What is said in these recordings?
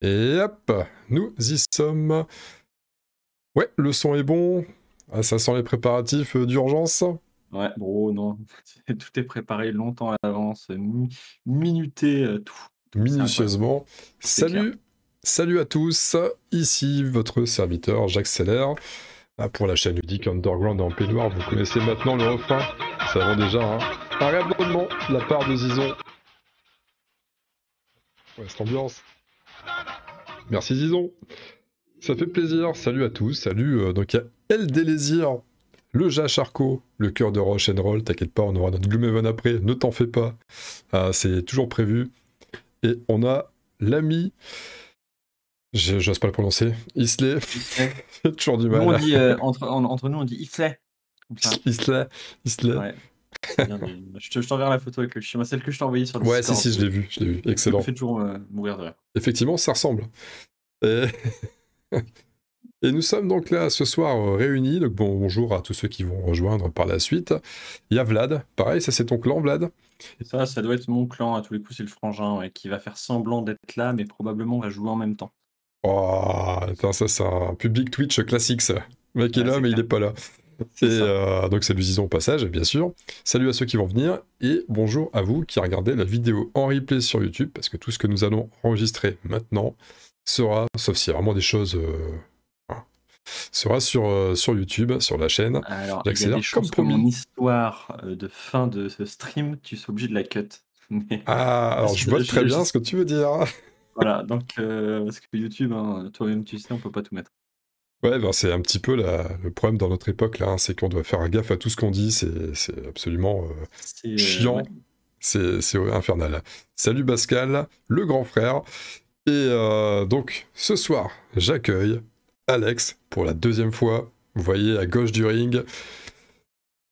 Et hop, nous y sommes. Ouais, le son est bon. Ah, ça sent les préparatifs euh, d'urgence. Ouais, bro, non. Tout est préparé longtemps à l'avance, minuté euh, tout. Minutieusement. Salut, salut à tous. Ici votre serviteur Jacques Seller. Ah, pour la chaîne ludique Underground en peignoir, vous connaissez maintenant le refrain. Ça déjà, hein. Un de la part de Zizon. Ouais, cette ambiance. Merci Zizon. Ça fait plaisir. Salut à tous. Salut. Euh, donc il y a El Délésir, le Ja Charcot, le cœur de Roche and Roll. T'inquiète pas, on aura notre Gloomhaven après. Ne t'en fais pas. Ah, c'est toujours prévu. Et on a l'ami. J'ose pas le prononcer. Isley. toujours du mal. Euh, entre, nous, on dit Isley. Isley. Isley. je t'enverrai la photo avec le schéma, celle que je t'ai envoyée sur le Ouais, si, si, je l'ai vu, je l'ai vu. Excellent. Ça fait toujours euh, mourir de rire. Effectivement, ça ressemble. Euh, et... nous sommes donc là ce soir euh, réunis. Donc bonjour à tous ceux qui vont rejoindre par la suite. Il y a Vlad, pareil, ça c'est ton clan, Vlad Ça, ça doit être mon clan. À tous les coups, c'est le frangin qui va faire semblant d'être là, mais probablement va jouer en même temps. Oh, attends, ça c'est un public Twitch classique, ça. Le mec est là, mais il n'est pas là. Et, donc salutisons au passage, bien sûr. Salut à ceux qui vont venir et bonjour à vous qui regardez la vidéo en replay sur YouTube parce que tout ce que nous allons enregistrer maintenant sera, sauf s'il y a vraiment des choses, euh, hein, sera sur, euh, sur YouTube, sur la chaîne. Alors, il comme promis. Mon histoire euh, de fin de ce stream, tu es obligé de la cut. Ah, alors je vois très bien ce que tu veux dire. Voilà, donc parce que YouTube, hein, toi-même tu sais, on peut pas tout mettre. Ouais, ben, c'est un petit peu le problème dans notre époque, là, hein, c'est qu'on doit faire gaffe à tout ce qu'on dit, c'est absolument euh, euh, chiant, c'est infernal. Salut Pascal, le grand frère. Et euh, donc, ce soir, j'accueille Alex pour la deuxième fois, vous voyez à gauche du ring,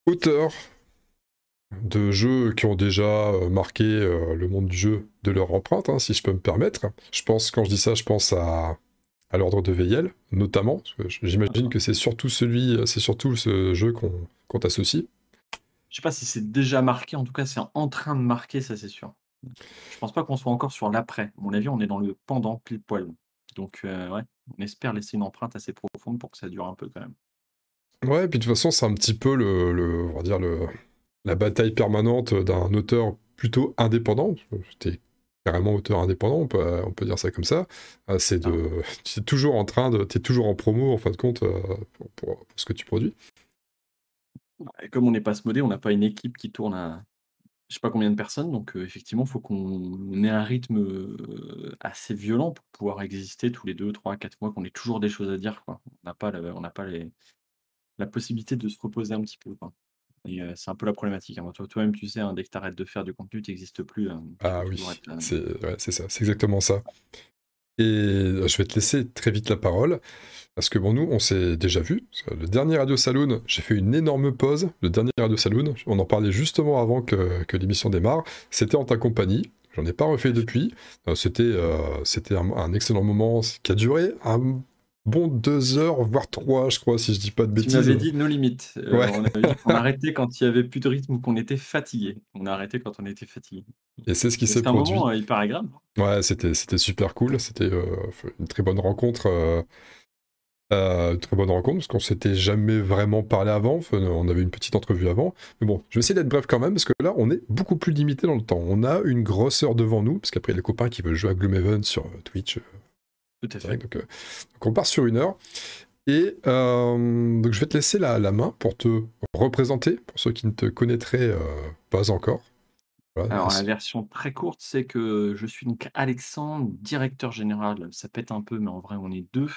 auteur de jeux qui ont déjà marqué le monde du jeu de leur empreinte, hein, si je peux me permettre. Je pense, quand je dis ça, je pense à à l'ordre de Veil, notamment. J'imagine que c'est surtout celui, c'est surtout ce jeu qu'on qu t'associe. Je sais pas si c'est déjà marqué, en tout cas c'est en train de marquer, ça c'est sûr. Je pense pas qu'on soit encore sur l'après. À mon avis, on est dans le pendant pile poil. Donc euh, ouais, on espère laisser une empreinte assez profonde pour que ça dure un peu quand même. Ouais, puis de toute façon, c'est un petit peu le, va dire le, la bataille permanente d'un auteur plutôt indépendant carrément auteur indépendant, euh, on peut, dire ça comme ça, euh, c'est de, ah. tu es toujours en train de, toujours en promo en fin de compte euh, pour, ce que tu produis. Bah, comme on n'est pas modé, on n'a pas une équipe qui tourne à je sais pas combien de personnes, donc effectivement, il faut qu'on ait un rythme assez violent pour pouvoir exister tous les deux, trois, quatre mois, qu'on ait toujours des choses à dire. On n'a pas, la, on n'a pas la possibilité de se reposer un petit peu c'est un peu la problématique. Hein. Toi, même tu sais, hein, dès que tu arrêtes de faire du contenu, tu n'existes plus. Hein. Ah oui, euh, c'est ça, c'est exactement ça. Et je vais te laisser très vite la parole, parce que bon, nous, on s'est déjà vu. Le dernier Radio Saloon, j'ai fait une énorme pause. Le dernier Radio Saloon, on en parlait justement avant que, l'émission démarre. C'était en ta compagnie. J'en ai pas refait depuis. Euh, c'était euh, un, excellent moment qui a duré un bon deux heures, voire trois, je crois, si je dis pas de bêtises. Tu m'avais dit nos limites. Euh, on, arrêtait quand il y avait plus de rythme ou qu'on était fatigué. On a arrêté quand on était fatigué. Et c'est ce qui s'est produit. C'était un moment euh, hyper agréable. Ouais, c'était super cool. C'était euh, une très bonne rencontre. très bonne rencontre parce qu'on s'était jamais vraiment parlé avant. on avait une petite entrevue avant. Mais bon, je vais essayer d'être bref quand même parce que là, on est beaucoup plus limité dans le temps. On a une grosseur devant nous parce qu'après, les copains qui veulent jouer à Gloomhaven sur Twitch, tout à fait. Euh, donc, on part sur une heure. Et euh, donc je vais te laisser la, main pour te représenter, pour ceux qui ne te connaîtraient euh, pas encore. Alors la version très courte, c'est que je suis donc Alexandre, directeur général, ça pète un peu, mais en vrai on est deux,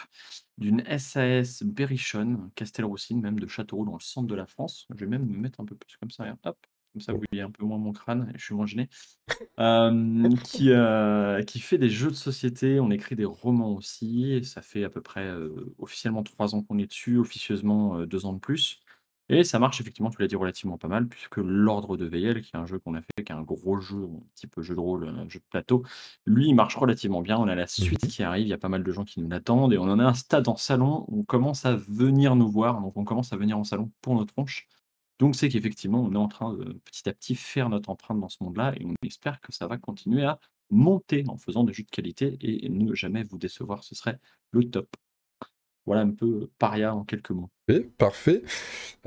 d'une SAS Berrichonne, Castelroussine, même de Châteauroux, dans le centre de la France. Je vais même me mettre un peu plus comme ça, hop comme ça vous voyez un peu moins mon crâne, je suis moins gêné, qui, euh, qui fait des jeux de société, on écrit des romans aussi, ça fait à peu près officiellement trois ans qu'on est dessus, officieusement deux ans de plus, et ça marche effectivement, tu l'as dit, relativement pas mal, puisque l'Ordre de Veille, qui est un jeu qu'on a fait, qui est un gros jeu, un petit peu jeu de rôle, un jeu de plateau, lui, il marche relativement bien, on a la mmh suite qui arrive, il y a pas mal de gens qui nous attendent et on en a un stade en salon, on commence à venir nous voir, donc on commence à venir en salon pour notre tronches, donc c'est qu'effectivement, on est en train de petit à petit faire notre empreinte dans ce monde-là et on espère que ça va continuer à monter en faisant des jus de qualité et ne jamais vous décevoir, ce serait le top. Voilà un peu paria en quelques mots. Et parfait.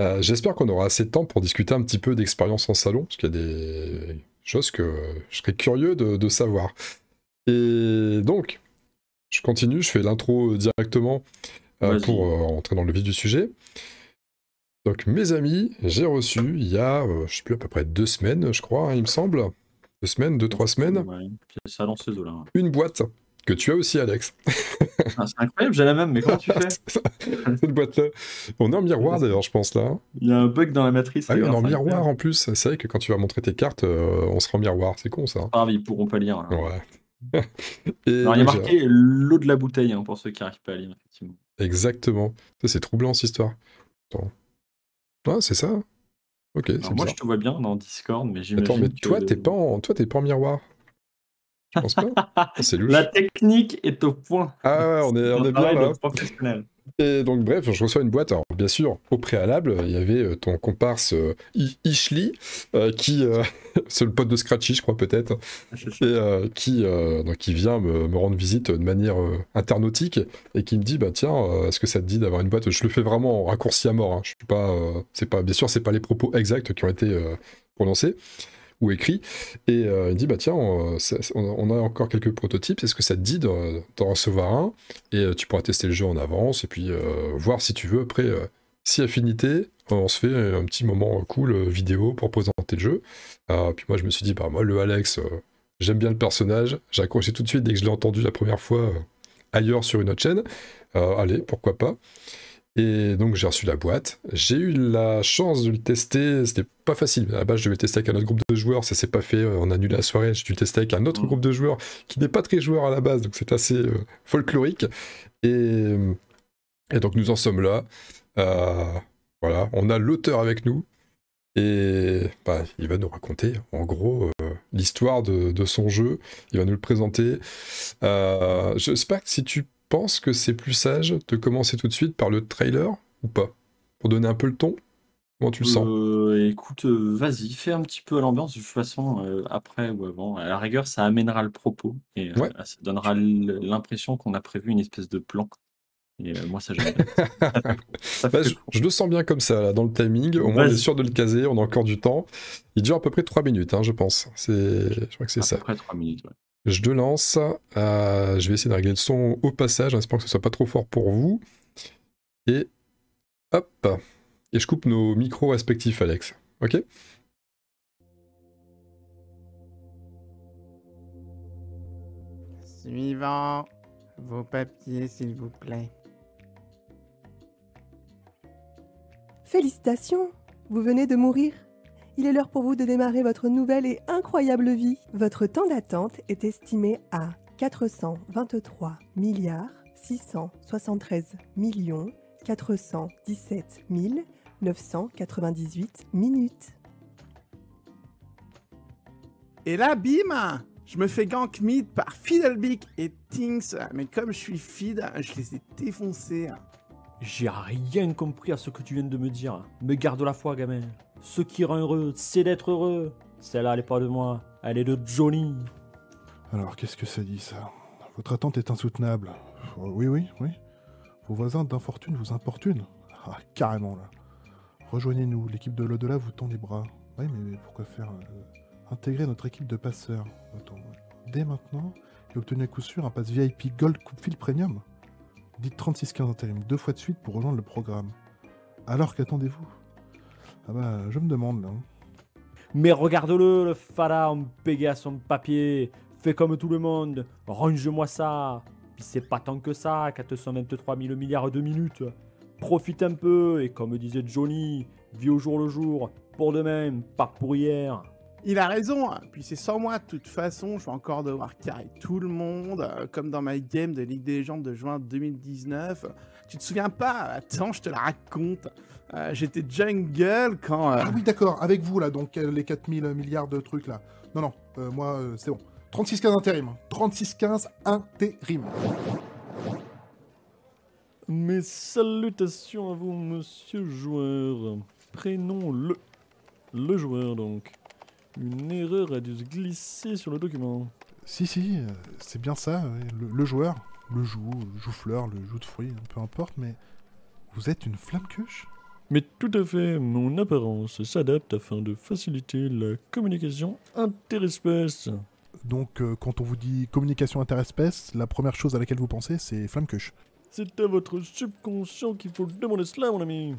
Euh, j'espère qu'on aura assez de temps pour discuter un petit peu d'expérience en salon, parce qu'il y a des choses que je serais curieux de, savoir. Et donc, je continue, je fais l'intro euh, directement euh, pour entrer dans le vif du sujet. Donc mes amis, j'ai reçu il y a, euh, je sais plus, à peu près deux semaines, je crois, hein, il me semble. Deux semaines, deux, trois semaines. ça là Une boîte que tu as aussi, Alex. Ah, c'est incroyable, j'ai la même, mais comment tu fais Cette boîte-là. On est en miroir d'ailleurs, je pense là. Il y a un bug dans la matrice. Ah oui, on est en miroir en plus. C'est vrai que quand tu vas montrer tes cartes, euh, on sera en miroir. C'est con ça. Ah, mais ils pourront pas lire. Ouais. Alors, il y a marqué l'eau de la bouteille hein, pour ceux qui n'arrivent pas à lire, effectivement. Exactement. C'est troublant cette histoire. Attends. Ah, c'est ça Ok, Moi, je te vois bien dans Discord, mais j'imagine. Attends, mais toi, t'es pas, en... Toi, t'es pas en miroir. Tu penses pas. Ah, c'est louche. La technique est au point. Ah ouais, on est, on est bien là. Professionnel. Et donc bref, je reçois une boîte. Alors bien sûr, au préalable, il y avait euh, ton comparse euh, Ichli, euh, qui c'est le pote de Scratchy, je crois peut-être, qui donc qui vient me, rendre visite de manière internautique et qui me dit bah tiens, est-ce que ça te dit d'avoir une boîte Je le fais vraiment en raccourci à mort. Hein. Je suis pas, c'est pas bien sûr, c'est pas les propos exacts qui ont été prononcés ou écrit. Et euh, il dit bah tiens, on, a encore quelques prototypes. Est-ce que ça te dit d'en recevoir un Et euh, tu pourras tester le jeu en avance et puis euh, voir si tu veux. Après, si affinité, on se fait un petit moment cool vidéo pour présenter le jeu. Ah, puis moi, je me suis dit bah moi le Alex, j'aime bien le personnage. J'ai tout de suite dès que je l'ai entendu la première fois ailleurs sur une autre chaîne. allez, pourquoi pas et donc j'ai reçu la boîte. J'ai eu la chance de le tester. C'était pas facile. À la base, je devais tester avec un autre groupe de joueurs. Ça s'est pas fait. On a annulé la soirée. J'ai dû tester avec un autre mmh. groupe de joueurs qui n'est pas très joueur à la base. Donc c'est assez euh, folklorique. Et, donc nous en sommes là. Euh, voilà. On a l'auteur avec nous. Et bah, il va nous raconter en gros euh, l'histoire de, de, son jeu. Il va nous le présenter. J'espère que si tu pense que c'est plus sage de commencer tout de suite par le trailer ou pas Pour donner un peu le ton Comment tu le sens euh, Écoute, euh, vas-y, fais un petit peu l'ambiance. De toute façon, euh, après ou avant, à la rigueur, ça amènera le propos et ça donnera l'impression qu'on a prévu une espèce de plan. Et moi, ça, bah, je, le sens bien comme ça, dans le timing. Au moins, on est sûr de le caser, on a encore du temps. Il dure à peu près 3 minutes, hein, je pense. Je crois que c'est ça. À peu près 3 minutes, je te lance. Euh, je vais essayer de régler le son au passage, j'espère que ce ne soit pas trop fort pour vous. Et hop. Et je coupe nos micros respectifs, Alex. Ok Suivant. Vos papiers, s'il vous plaît. Félicitations Vous venez de mourir il est l'heure pour vous de démarrer votre nouvelle et incroyable vie. Votre temps d'attente est estimé à 423 milliards 673 millions 417 998 minutes. Et là, bim Je me fais gank mid par Fiddlebeak et Tinks, mais comme je suis Fid, je les ai défoncés. J'ai rien compris à ce que tu viens de me dire. Me garde la foi, gamin. Ce qui rend heureux, c'est d'être heureux. Celle-là, elle est pas de moi, elle est de Johnny. Alors, qu'est-ce que ça dit, ça Votre attente est insoutenable. Oh, oui, oui, oui. Vos voisins d'infortune vous importunent. Ah, carrément, là. Rejoignez-nous, l'équipe de l'au-delà vous tend les bras. Oui, mais pourquoi faire euh, Intégrer notre équipe de passeurs. dès maintenant, et obtenez à coup sûr un pass VIP Gold Coupe Fil Premium. Dites 3615 intérim deux fois de suite pour rejoindre le programme. Alors qu'attendez-vous ah bah, je me demande, là. Mais regarde-le, le pharaon pégé à son papier. Fais comme tout le monde. Range-moi ça. Puis c'est pas tant que ça, 423 000 milliards de minutes. Profite un peu, et comme disait Johnny, vis au jour le jour. Pour demain, pas pour hier. Il a raison, hein. puis c'est sans moi de toute façon, je vais encore devoir carrer tout le monde, euh, comme dans ma game de Ligue des Légendes de juin 2019. Tu te souviens pas Attends, je te la raconte. Euh, j'étais jungle quand. Euh, ah oui, d'accord, avec vous là, donc euh, les 4000 milliards de trucs là. Non, non, moi, c'est bon. 36-15 intérim. 36-15 intérim. Mes salutations à vous, monsieur joueur. Prénom le. Le joueur, donc. Une erreur a dû se glisser sur le document. Si, si, c'est bien ça, le joueur le joue le joug-fleur, le joug de fruits, hein, peu importe, mais vous êtes une flamme Mais tout à fait, mon apparence s'adapte afin de faciliter la communication interespèce. Donc, euh, quand on vous dit communication interespèce, la première chose à laquelle vous pensez, c'est flamme cuche. C'est à votre subconscient qu'il faut demander cela, mon ami.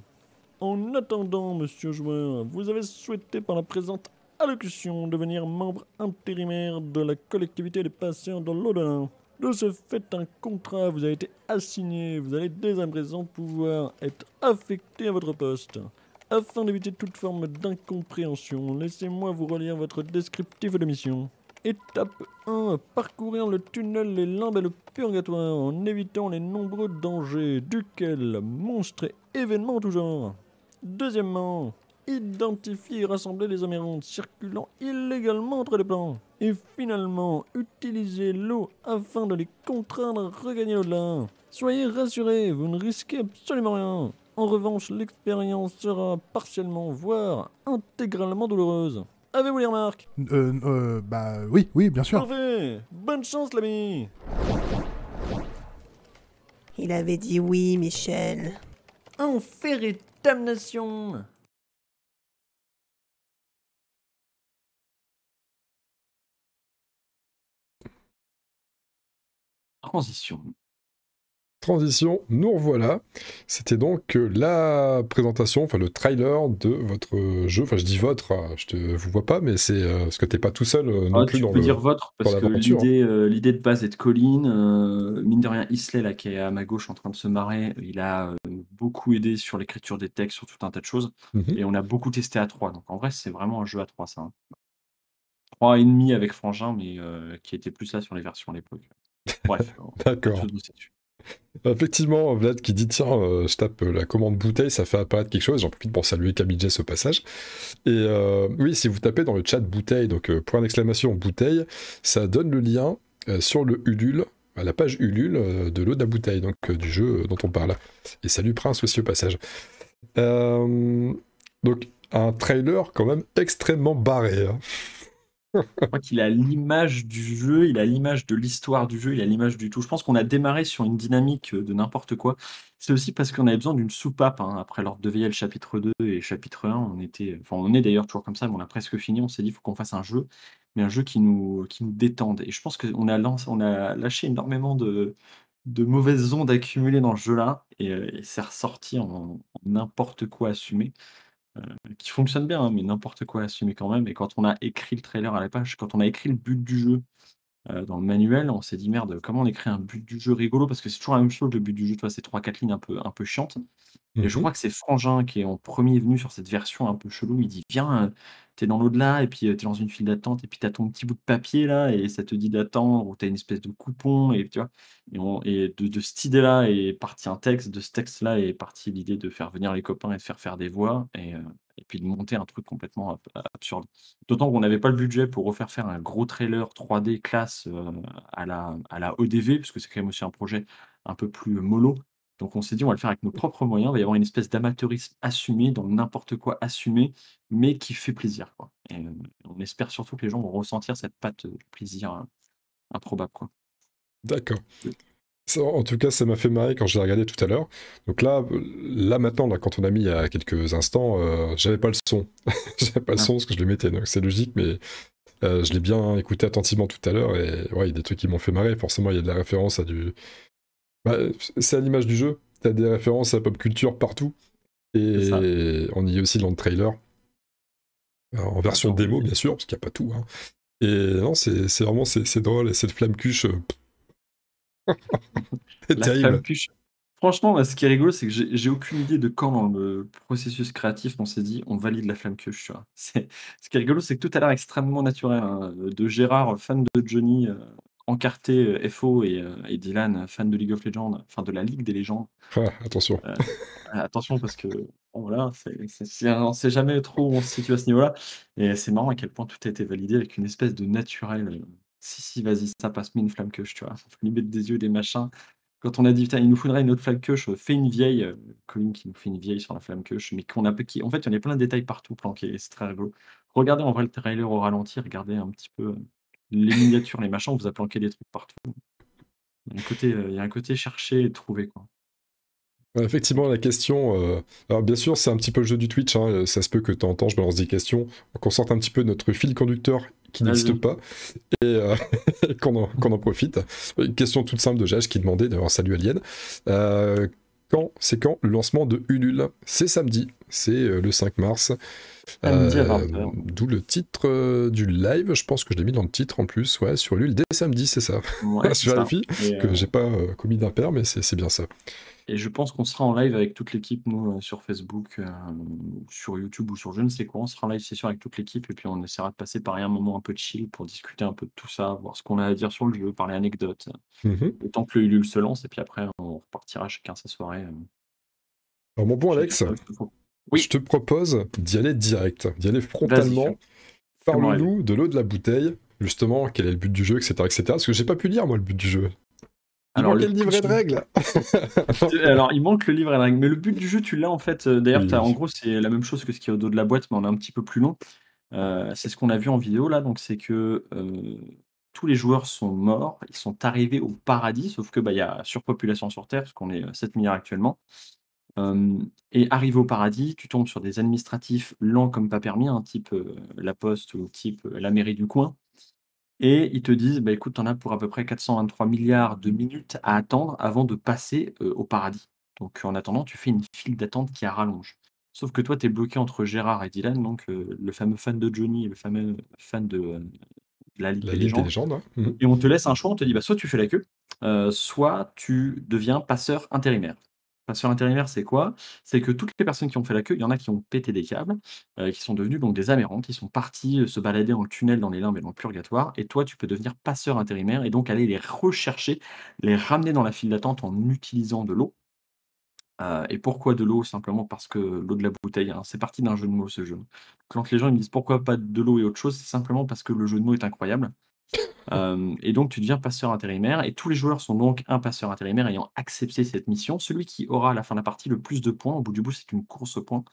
En attendant, monsieur joueur, vous avez souhaité par la présente allocution devenir membre intérimaire de la collectivité des patients dans lau de ce fait, un contrat vous a été assigné. Vous allez dès à présent pouvoir être affecté à votre poste. Afin d'éviter toute forme d'incompréhension, laissez-moi vous relire votre descriptif de mission. Étape 1. Parcourir le tunnel, les limbes et le purgatoire en évitant les nombreux dangers, duquel monstres et événements tout genre. Deuxièmement, identifier et rassembler les amérantes circulant illégalement entre les plans et finalement utilisez l'eau afin de les contraindre à regagner au-delà. Soyez rassurés, vous ne risquez absolument rien. En revanche, l'expérience sera partiellement, voire intégralement douloureuse. Avez-vous les remarques euh, euh, bah oui, oui, bien sûr. Parfait Bonne chance, l'ami Il avait dit oui, Michel. Enfer et damnation transition. Transition, nous revoilà. C'était donc euh, la présentation, enfin le trailer de votre euh, jeu. Enfin, je dis votre, hein, je te vous vois pas, mais c'est ce euh, parce que t'es pas tout seul non ah, plus dans peux dire votre parce que l'idée, hein. l'idée de base est de colline mine de rien, Isley là qui est à ma gauche en train de se marrer, il a beaucoup aidé sur l'écriture des textes, sur tout un tas de choses, mhm. et on a beaucoup testé à trois. Donc en vrai, c'est vraiment un jeu à trois ça. Hein. Trois et demi avec Frangin, mais qui était plus là sur les versions à l'époque. D'accord. Effectivement, Vlad qui dit tiens, euh, je tape euh, la commande bouteille, ça fait apparaître quelque chose. J'en profite pour saluer Kamidjess au passage. Et euh, oui, si vous tapez dans le chat bouteille, donc point d'exclamation bouteille, ça donne le lien sur le Ulule, à la page Ulule de l'eau de la bouteille, donc du jeu dont on parle. Et salut Prince aussi au passage. donc un trailer quand même extrêmement barré. Hein. Je crois qu'il a l'image du jeu, il a l'image de l'histoire du jeu, il a l'image du tout. Je pense qu'on a démarré sur une dynamique euh, de n'importe quoi. C'est aussi parce qu'on avait besoin d'une soupape. Hein. Après l'ordre de VL chapitre 2 et chapitre 1, on était, enfin, on est d'ailleurs toujours comme ça, mais on a presque fini. On s'est dit, il faut qu'on fasse un jeu, mais un jeu qui nous, qui nous détende. Et je pense qu'on a, lancé, on a lâché énormément de, de mauvaises ondes accumulées dans ce jeu-là, et euh, c'est ressorti en n'importe quoi assumé. Euh, qui fonctionne bien, hein, mais n'importe quoi assumer quand même. Et quand on a écrit le trailer à la page, quand on a écrit le but du jeu euh, dans le manuel, on s'est dit merde, comment on écrit un but du jeu rigolo Parce que c'est toujours la même chose, le but du jeu, toi, c'est 3-4 lignes un peu, un peu chiantes. Et je mmh crois que c'est Frangin qui est en premier venu sur cette version un peu chelou. Il dit viens, t'es dans l'au-delà et puis euh, tu es dans une file d'attente et puis tu as ton petit bout de papier là et ça te dit d'attendre ou as une espèce de coupon et tu vois et, de, de, cette idée là est parti un texte de ce texte là est parti l'idée de faire venir les copains et de faire faire des voix et, euh, et puis de monter un truc complètement euh, absurde d'autant qu'on n'avait pas le budget pour refaire faire un gros trailer 3D classe à la à la puisque c'est quand même aussi un projet un peu plus mollo donc on s'est dit, on va le faire avec nos propres moyens. Il va y avoir une espèce d'amateurisme assumé, dans n'importe quoi assumé, mais qui fait plaisir. Euh, on espère surtout que les gens vont ressentir cette patte de euh, plaisir hein, improbable. D'accord. En tout cas, ça m'a fait marrer quand je l'ai regardé tout à l'heure. Donc là, euh, là maintenant, là, quand on a mis il y a quelques instants, je j'avais pas le son. j'avais pas le ah. son parce que je le mettais, donc c'est logique, mais je l'ai bien écouté attentivement tout à l'heure et ouais, il y a des trucs qui m'ont fait marrer. Forcément, il y a de la référence à du, bah, c'est à l'image du jeu. T'as des références à la pop culture partout. Et on y est aussi dans le trailer. en version démo, bien sûr, parce qu'il n'y a pas tout. Hein. Et non, c'est vraiment c'est drôle. Et cette flamme cuche. Euh, terrible. Franchement, ce qui est rigolo, c'est que j'ai aucune idée de quand dans le processus créatif on s'est dit on valide la flamme cuche. Ce qui est rigolo, c'est que tout a l'air extrêmement naturel. Hein. De Gérard, fan de Johnny, euh, encarté euh, FO euh, et, Dylan, euh, fan de League of Legends, enfin de la Ligue des Légendes. Ah, attention. attention parce que voilà, c'est, on ne sait jamais trop où on se situe à ce niveau-là. Et c'est marrant à quel point tout a été validé avec une espèce de naturel. Si, si, vas-y, ça passe, mets une flamme queue, tu vois. il lui des yeux, des machins. Quand on a dit, il nous faudrait une autre flamme queue, fais une vieille, Colin qui nous fait une vieille sur la flamme queue, mais qu'on a, qui, en fait, il y en a plein de détails partout planqués, c'est très rigolo. Regardez en vrai le trailer au ralenti, regardez un petit peu les miniatures, les machins, vous a planqué des trucs partout. Il y a un côté, euh, il y a un côté chercher et trouver. Quoi. Effectivement, la question. Euh, alors, bien sûr, c'est un petit peu le jeu du Twitch. Hein. Ça se peut que tu entends, je balance des questions, qu'on sorte un petit peu notre fil conducteur qui n'existe pas et euh, qu'on en, profite. Une question toute simple de Jage qui demandait, d'ailleurs, salut Alien. quand c'est quand le lancement de Ulule C'est samedi, c'est le 5 mars. Euh, d'où le titre euh, du live, je pense que je l'ai mis dans le titre en plus, ouais, sur l'huile dès samedi, c'est ça. sur la fille, que euh, j'ai pas commis d'impair, mais c'est bien ça. Et je pense qu'on sera en live avec toute l'équipe, nous, sur Facebook, sur YouTube ou sur je ne sais quoi. On sera en live sûr avec toute l'équipe et puis on essaiera de passer par un moment un peu chill pour discuter un peu de tout ça, voir ce qu'on a à dire sur le jeu, parler anecdotes. Mm-hmm. tant que le se lance et puis après, on repartira chacun sa soirée. Alors, mon bon Alex. Je te propose d'y aller direct, d'y aller frontalement. Parle-nous de l'eau de la bouteille, justement, quel est le but du jeu, etc. etc. parce que j'ai pas pu lire, moi, le but du jeu. Il manque le livret de règles Alors, il manque le livret de règles, mais le but du jeu, tu l'as en fait. Euh, d'ailleurs, t'as en gros, c'est la même chose que ce qui est au dos de la boîte, mais on est un petit peu plus long. Euh, c'est ce qu'on a vu en vidéo là, donc c'est que euh, tous les joueurs sont morts, ils sont arrivés au paradis, sauf que bah, y a surpopulation sur Terre, parce qu'on est 7 milliards actuellement et arrive au paradis, tu tombes sur des administratifs lents comme pas permis, un hein, type, la poste ou type, la mairie du coin et ils te disent: «Bah, écoute, tu en as pour à peu près 423 milliards de minutes à attendre avant de passer, au paradis. Donc en attendant, tu fais une file d'attente qui a rallonge». Sauf que toi, tu es bloqué entre Gérard et Dylan, donc le fameux fan de Johnny et le fameux fan de, la Ligue mmh. et on te laisse un choix, on te dit: bah, soit tu fais la queue, soit tu deviens passeur intérimaire». Passeur intérimaire, c'est quoi? C'est que toutes les personnes qui ont fait la queue, il y en a qui ont pété des câbles, euh, qui sont devenus donc des amérantes, qui sont partis, euh, se balader dans le tunnel, dans les limbes et dans le purgatoire et toi, tu peux devenir passeur intérimaire et donc aller les rechercher, les ramener dans la file d'attente en utilisant de l'eau. Euh, et pourquoi de l'eau? Simplement parce que l'eau de la bouteille, hein, c'est parti d'un jeu de mots, ce jeu. Quand les gens me disent: «Pourquoi pas de l'eau et autre chose?» c'est simplement parce que le jeu de mots est incroyable et donc, tu deviens passeur intérimaire. Et tous les joueurs sont donc un passeur intérimaire ayant accepté cette mission. Celui qui aura à la fin de la partie le plus de points, au bout du bout, c'est une course aux points.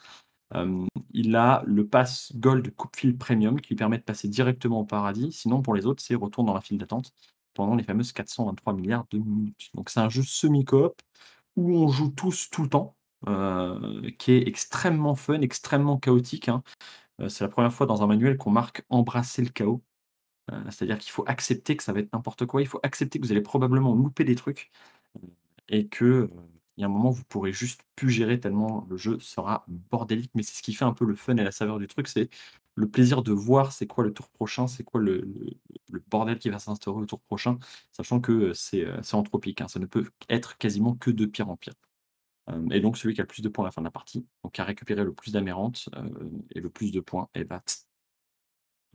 il a le pass Gold Coupe field Premium qui lui permet de passer directement au paradis. Sinon, pour les autres, c'est retour dans la file d'attente pendant les fameuses 423 milliards de minutes. Donc, c'est un jeu semi-coop où on joue tous tout le temps, qui est extrêmement fun, extrêmement chaotique. Hein. C'est la première fois dans un manuel qu'on marque embrasser le chaos. Euh, c'est-à-dire qu'il faut accepter que ça va être n'importe quoi, il faut accepter que vous allez probablement louper des trucs euh, et que euh, il y a un moment vous pourrez juste plus gérer tellement le jeu sera bordélique, mais c'est ce qui fait un peu le fun et la saveur du truc, c'est le plaisir de voir c'est quoi le tour prochain, c'est quoi le, bordel qui va s'instaurer le tour prochain, sachant que c'est anthropique, hein. ça ne peut être quasiment que de pire en pire. et donc celui qui a le plus de points à la fin de la partie, donc qui a récupéré le plus d'amérantes et le plus de points, et eh ben, va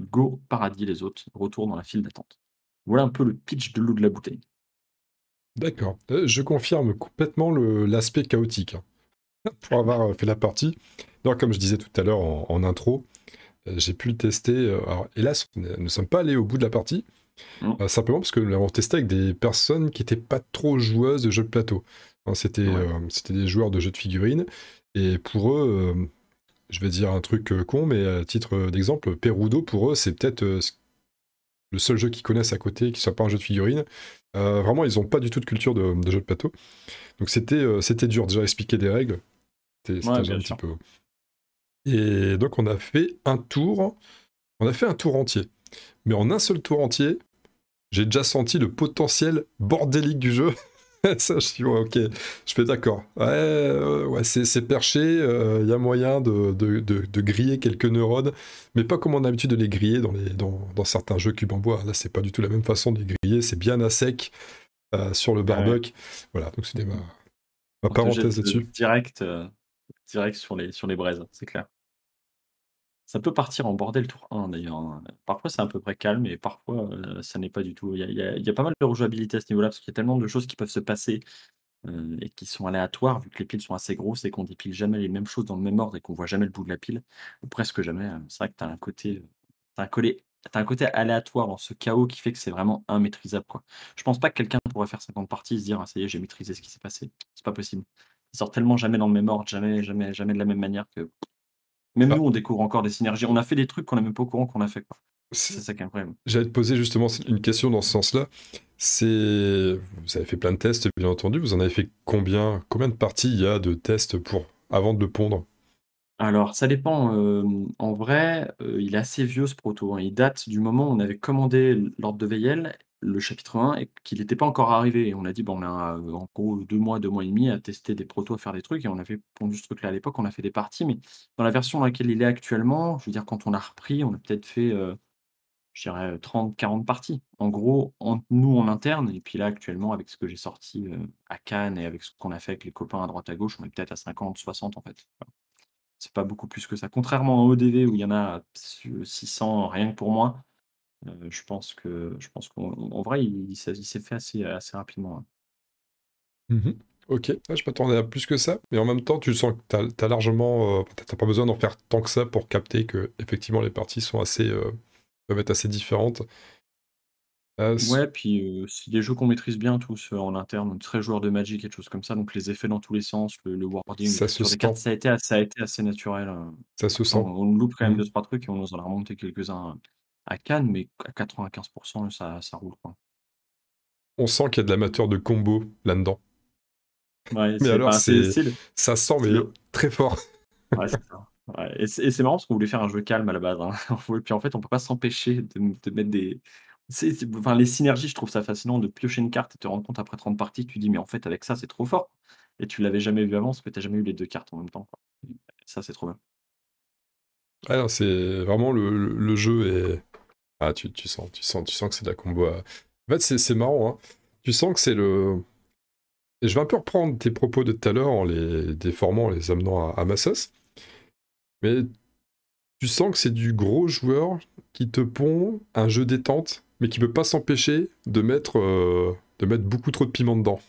Go paradis les autres, retour dans la file d'attente. Voilà un peu le pitch de l'eau de la bouteille. D'accord, euh, je confirme complètement l'aspect chaotique. Hein, pour avoir euh, fait la partie, donc comme je disais tout à l'heure en, intro, euh, j'ai pu le tester. Alors, hélas, nous ne sommes pas allés au bout de la partie, simplement parce que nous l'avons testé avec des personnes qui n'étaient pas trop joueuses de jeux de plateau. Hein, c'était des joueurs de jeux de figurines, et pour eux, je vais dire un truc euh, con, mais à euh, titre euh, d'exemple, Perudo, pour eux, c'est peut-être le seul jeu qu'ils connaissent à côté, qui soit pas un jeu de figurines. vraiment, ils n'ont pas du tout de culture de, jeu de plateau. Donc c'était c'était dur déjà expliquer des règles. C'était un petit peu. Et donc on a fait un tour, on a fait un tour entier. Mais en un seul tour entier, j'ai déjà senti le potentiel bordélique du jeu. ça, je suis ok, je fais d'accord. Ouais, euh, ouais c'est perché, il euh, y a moyen de, de, griller quelques neurones, mais pas comme on a l'habitude de les griller dans, les, dans, certains jeux cubes en bois. Là, c'est pas du tout la même façon de les griller, c'est bien à sec euh, sur le barbecue. Voilà, donc c'était ma, parenthèse là-dessus. Direct, direct sur, les, sur les braises, c'est clair. Ça peut partir en bordel tour 1 d'ailleurs. Hein. Parfois c'est à peu près calme et parfois ça n'est pas du tout. Il y, a, pas mal de rejouabilité à ce niveau-là parce qu'il y a tellement de choses qui peuvent se passer et qui sont aléatoires vu que les piles sont assez grosses et qu'on dépile jamais les mêmes choses dans le même ordre et qu'on voit jamais le bout de la pile, ou presque jamais. Hein. C'est vrai que tu as un côté, t'as un côté aléatoire dans ce chaos qui fait que c'est vraiment immaîtrisable. Quoi. Je pense pas que quelqu'un pourrait faire 50 parties et se dire «Ah, ça y est, j'ai maîtrisé ce qui s'est passé. C'est pas possible. Ils sortent tellement jamais dans le même ordre, jamais, jamais, jamais de la même manière que même bah nous, on découvre encore des synergies. On a fait des trucs qu'on n'a même pas au courant qu'on a fait. C'est ça qui est problème. J'allais te poser justement une question dans ce sens-là. C'est, vous avez fait plein de tests, bien entendu. Vous en avez fait combien, combien de parties il y a de tests pour avant de le pondre alors, ça dépend. Euh, en vrai, euh, il est assez vieux ce proto. Hein. Il date du moment où on avait commandé l'ordre de Veillel le chapitre 1 et qu'il n'était pas encore arrivé. Et on a dit, bon, on a euh, en gros deux mois, deux mois et demi à tester des protos, à faire des trucs. Et on avait pondu ce truc-là à l'époque, on a fait des parties. Mais dans la version dans laquelle il est actuellement, je veux dire, quand on a repris, on a peut-être fait, euh, je dirais, 30, 40 parties. En gros, nous en interne, et puis là, actuellement, avec ce que j'ai sorti euh, à Cannes et avec ce qu'on a fait avec les copains à droite à gauche, on est peut-être à 50, 60 en fait. c'est pas beaucoup plus que ça. Contrairement à ODV où il y en a 600 rien que pour moi, euh, je pense que je pense qu'en vrai, il s'est fait assez, rapidement, hein. mmh OK. Ah, je m'attendais à plus que ça, mais en même temps, tu sens que tu as largement, euh, tu pas besoin d'en faire tant que ça pour capter que effectivement, les parties sont assez, euh, peuvent être assez différentes. Oui, Ouais, puis, c'est des jeux qu'on maîtrise bien tous, en interne, très joueurs de Magic et chose choses comme ça, donc les effets dans tous les sens, le warding wording, Ça ça a été ça a été assez naturel, Ça se sent. on loupe quand même mmh. de 2-3 trucs et on nous en a remonté quelques-uns, hein à Cannes, mais à 95%, ça, ça roule. Quoi. On sent qu'il y a de l'amateur de combo là-dedans. Ouais, mais alors, c'est, ça sent, mais très fort. ouais, c'est ça. Et c'est marrant parce qu'on voulait faire un jeu calme à la base. Hein. Puis en fait, on peut pas s'empêcher de, mettre des. Enfin, les synergies, je trouve ça fascinant de piocher une carte et te rendre compte après 30 parties, tu dis, mais en fait, avec ça, c'est trop fort. Et tu l'avais jamais vu avant parce que tu jamais eu les deux cartes en même temps. Ça, c'est trop bien. Alors ah c'est vraiment le, jeu est ah, tu, sens, tu sens, tu sens que c'est de la combo. En fait, c'est marrant. Hein. Tu sens que c'est le. Et je vais un peu reprendre tes propos de tout à l'heure en les déformant, en les amenant à, à ma Mais tu sens que c'est du gros joueur qui te pond un jeu détente, mais qui ne peut pas s'empêcher de mettre euh, de mettre beaucoup trop de piment dedans.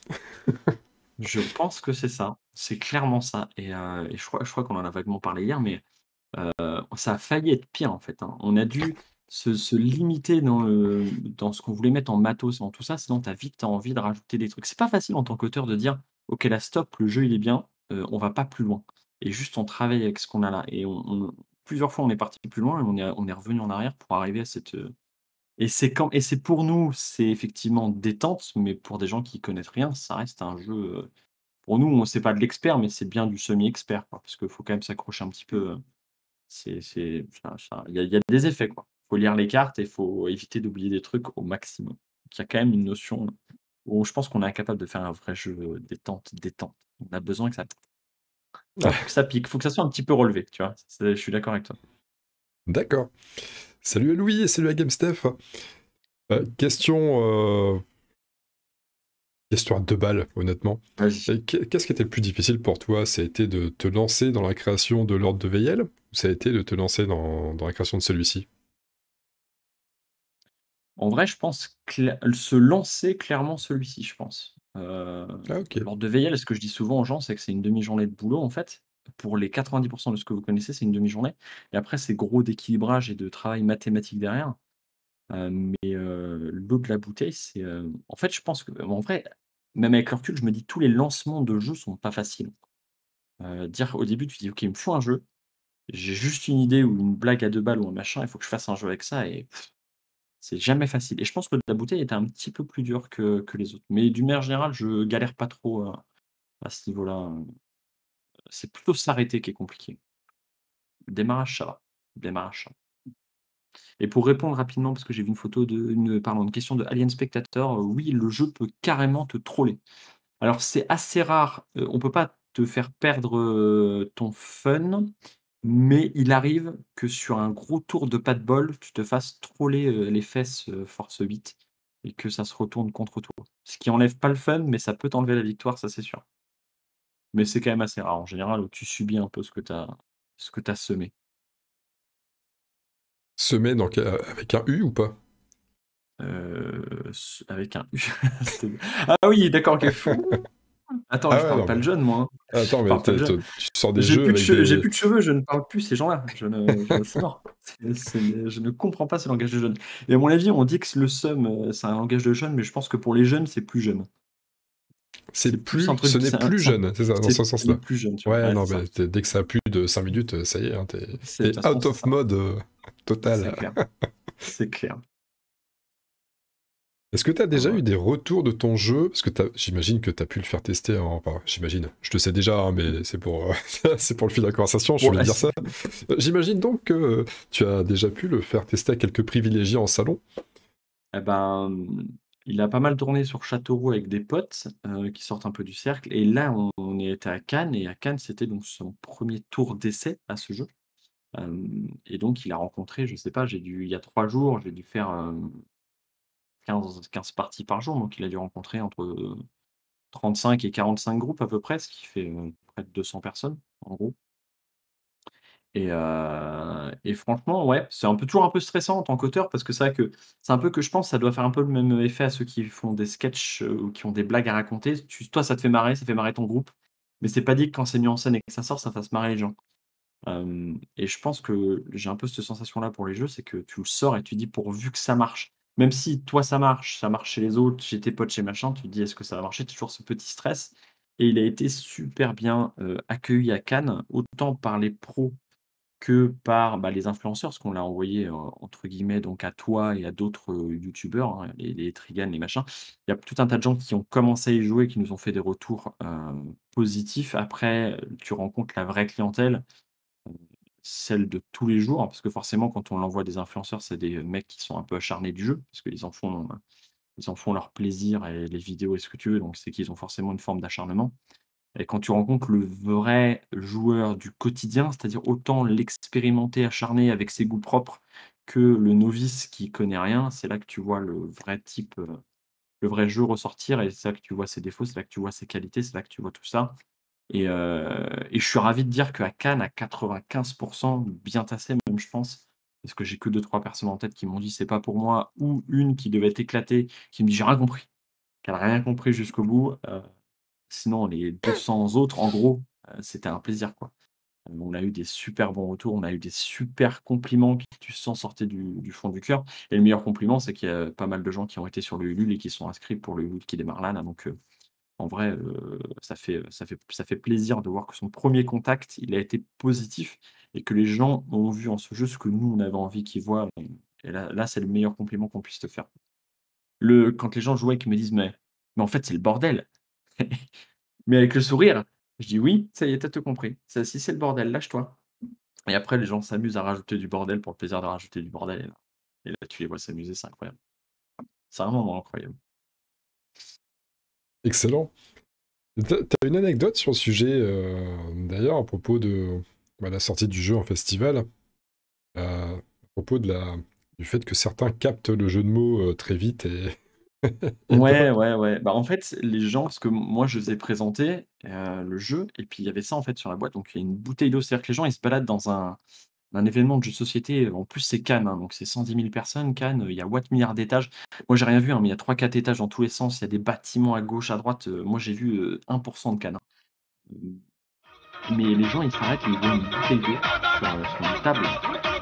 je pense que c'est ça. C'est clairement ça. Euh, et, je crois, je crois qu'on en a vaguement parlé hier, mais euh, ça a failli être pire en fait. Hein. On a dû se, limiter dans, dans ce qu'on voulait mettre en matos, en tout ça, sinon tu as vite as envie de rajouter des trucs. C'est pas facile en tant qu'auteur de dire ok là stop, le jeu il est bien, euh, on va pas plus loin. Et juste on travaille avec ce qu'on a là. Et on, plusieurs fois on est parti plus loin et on est, on est revenu en arrière pour arriver à cette. Euh, et c'est quand pour nous, c'est effectivement détente, mais pour des gens qui connaissent rien, ça reste un jeu. Euh, pour nous, on sait pas de l'expert, mais c'est bien du semi-expert, parce qu'il faut quand même s'accrocher un petit peu. C'est, il y, a des effets quoi faut lire les cartes et il faut éviter d'oublier des trucs au maximum. Il y a quand même une notion où je pense qu'on est incapable de faire un vrai jeu détente, détente. On a besoin que ça. pique. Faut ça pique, faut que ça soit un petit peu relevé, tu vois. Je suis d'accord avec toi. D'accord. Salut à Louis et salut à GameStef. Euh, question. Question euh, à deux balles, honnêtement. Qu'est-ce qui était le plus difficile pour toi Ça a été de te lancer dans la création de l'ordre de Veyel ou ça a été de te lancer dans la création de celui-ci en vrai, je pense se lancer clairement celui-ci, je pense. Euh, ah, de VL, ce que je dis souvent aux gens, c'est que c'est une demi-journée de boulot en fait. Pour les 90% de ce que vous connaissez, c'est une demi-journée. Et après, c'est gros d'équilibrage et de travail mathématique derrière. Euh, mais euh, le beau de la bouteille, c'est. Euh, en fait, je pense que. En vrai, même avec le recul, je me dis tous les lancements de jeux sont pas faciles. dire au début, tu dis, OK, il me faut un jeu. J'ai juste une idée ou une blague à deux balles ou un machin, il faut que je fasse un jeu avec ça. Et c'est jamais facile. Et je pense que la bouteille était un petit peu plus dure que, les autres. Mais d'une manière générale, je galère pas trop euh, à, ce niveau-là. Hein. C'est plutôt s'arrêter qui est compliqué. démarrage, ça va. Et pour répondre rapidement, parce que j'ai vu une photo de une, question de Alien Spectator, oui, le jeu peut carrément te troller. Alors c'est assez rare, euh, on peut pas te faire perdre euh, ton fun, mais il arrive que sur un gros tour de pas de bol, tu te fasses troller euh, les fesses euh, force 8 et que ça se retourne contre toi. Ce qui enlève pas le fun, mais ça peut t'enlever la victoire, ça c'est sûr. Mais c'est quand même assez rare en général où tu subis un peu ce que tu as, ce semé. Semé donc, avec un U ou pas euh, Avec un U. ah oui, d'accord, fou Attends, ah je parle pas le jeune, moi. Attends, mais tu sors des jeux. J'ai plus de cheveux, je ne parle plus ces gens-là. Je, ne... comprends pas ce langage de jeunes. Et à mon avis, on dit que le SUM, euh, c'est un langage de jeunes, mais je pense que pour les jeunes, c'est plus jeune. C'est plus, plus ce n'est plus jeune, c'est ça, dans ce sens-là. non, dès que ça a plus de 5 minutes, euh, ça y est, hein, t'es out of mode euh, total. C'est clair. Est-ce que tu as déjà ah eu des retours de ton jeu Parce que j'imagine que tu as pu le faire tester. En... Hein. Enfin, j'imagine. Je te sais déjà, hein, mais c'est pour, euh, pour le fil de la conversation, je voulais dire ça. j'imagine donc que euh, tu as déjà pu le faire tester à quelques privilégiés en salon. Eh ben, il a pas mal tourné sur Châteauroux avec des potes euh, qui sortent un peu du cercle. Et là, on, était à Cannes. Et à Cannes, c'était donc son premier tour d'essai à ce jeu. et donc, il a rencontré, je ne sais pas, j'ai dû, il y a trois jours, j'ai dû faire. 15, parties par jour, donc il a dû rencontrer entre 35 euh, et 45 groupes à peu près, ce qui fait euh, près de 200 personnes en gros. Euh, et, franchement, ouais, c'est un peu toujours un peu stressant en tant qu'auteur parce que c'est que c'est un peu que je pense ça doit faire un peu le même effet à ceux qui font des sketchs ou qui ont des blagues à raconter. toi, ça te fait marrer, ça fait marrer ton groupe, mais c'est pas dit que quand c'est mis en scène et que ça sort, ça fasse marrer les gens. et je pense que j'ai un peu cette sensation là pour les jeux, c'est que tu le sors et tu dis pourvu que ça marche même si toi ça marche, ça marche chez les autres, chez tes potes, chez machin, tu te dis est-ce que ça va marcher, toujours ce petit stress. Et il a été super bien euh, accueilli à Cannes, autant par les pros que par bah, les influenceurs, ce qu'on l'a envoyé euh, entre guillemets donc à toi et à d'autres euh, youtubeurs, hein, les, les les machins. Il y a tout un tas de gens qui ont commencé à y jouer, qui nous ont fait des retours positifs. Après, tu rencontres la vraie clientèle celle de tous les jours, hein, parce que forcément, quand on l'envoie des influenceurs, c'est des mecs qui sont un peu acharnés du jeu, parce qu'ils en font, euh, ils en font leur plaisir et les vidéos et ce que tu veux, donc c'est qu'ils ont forcément une forme d'acharnement. Et quand tu rencontres le vrai joueur du quotidien, c'est-à-dire autant l'expérimenté acharné avec ses goûts propres que le novice qui connaît rien, c'est là que tu vois le vrai type, euh, le vrai jeu ressortir, et c'est là que tu vois ses défauts, c'est là que tu vois ses qualités, c'est là que tu vois tout ça. Euh, et, je suis ravi de dire qu'à Cannes, à 95%, bien tassé même, je pense, parce que j'ai que deux, trois personnes en tête qui m'ont dit c'est pas pour moi, ou une qui devait éclater, qui me dit j'ai rien compris, qu'elle a rien compris jusqu'au bout. Euh, sinon, les 200 autres, en gros, euh, c'était un plaisir. quoi. On a eu des super bons retours, on a eu des super compliments qui, tu sens, sortaient du, fond du cœur. Et le meilleur compliment, c'est qu'il y a pas mal de gens qui ont été sur le Ulule et qui sont inscrits pour le Ulule qui démarre là. là donc, en vrai, ça, fait, ça, fait, ça fait plaisir de voir que son premier contact, il a été positif et que les gens ont vu en ce jeu ce que nous, on avait envie qu'ils voient. Et là, là c'est le meilleur compliment qu'on puisse te faire. Le, quand les gens jouaient et qu'ils me disent mais, mais en fait, c'est le bordel. mais avec le sourire, je dis oui, ça y est, t'as tout compris. Ça, si c'est le bordel, lâche-toi. Et après, les gens s'amusent à rajouter du bordel pour le plaisir de rajouter du bordel. Et là, et là tu les vois s'amuser, c'est incroyable. C'est vraiment incroyable. Excellent. T'as une anecdote sur le sujet, euh, d'ailleurs, à propos de bah, la sortie du jeu en festival, euh, à propos de la, du fait que certains captent le jeu de mots euh, très vite et. ouais, ouais, ouais. Bah, en fait, les gens, parce que moi, je ai présentés le jeu, et puis il y avait ça en fait sur la boîte, donc il y a une bouteille d'eau, c'est-à-dire que les gens, ils se baladent dans un, un événement de jeu de société. Euh, en plus, c'est Cannes, hein, donc c'est 110 000 personnes. Cannes, euh, il y a what milliards d'étages. Moi, j'ai rien vu, hein, mais il y a 3-4 étages dans tous les sens. Il y a des bâtiments à gauche, à droite. Euh, moi, j'ai vu 1% de Cannes. Hein. Mais les gens, ils s'arrêtent, ils voient une bouteille d'eau sur, une table,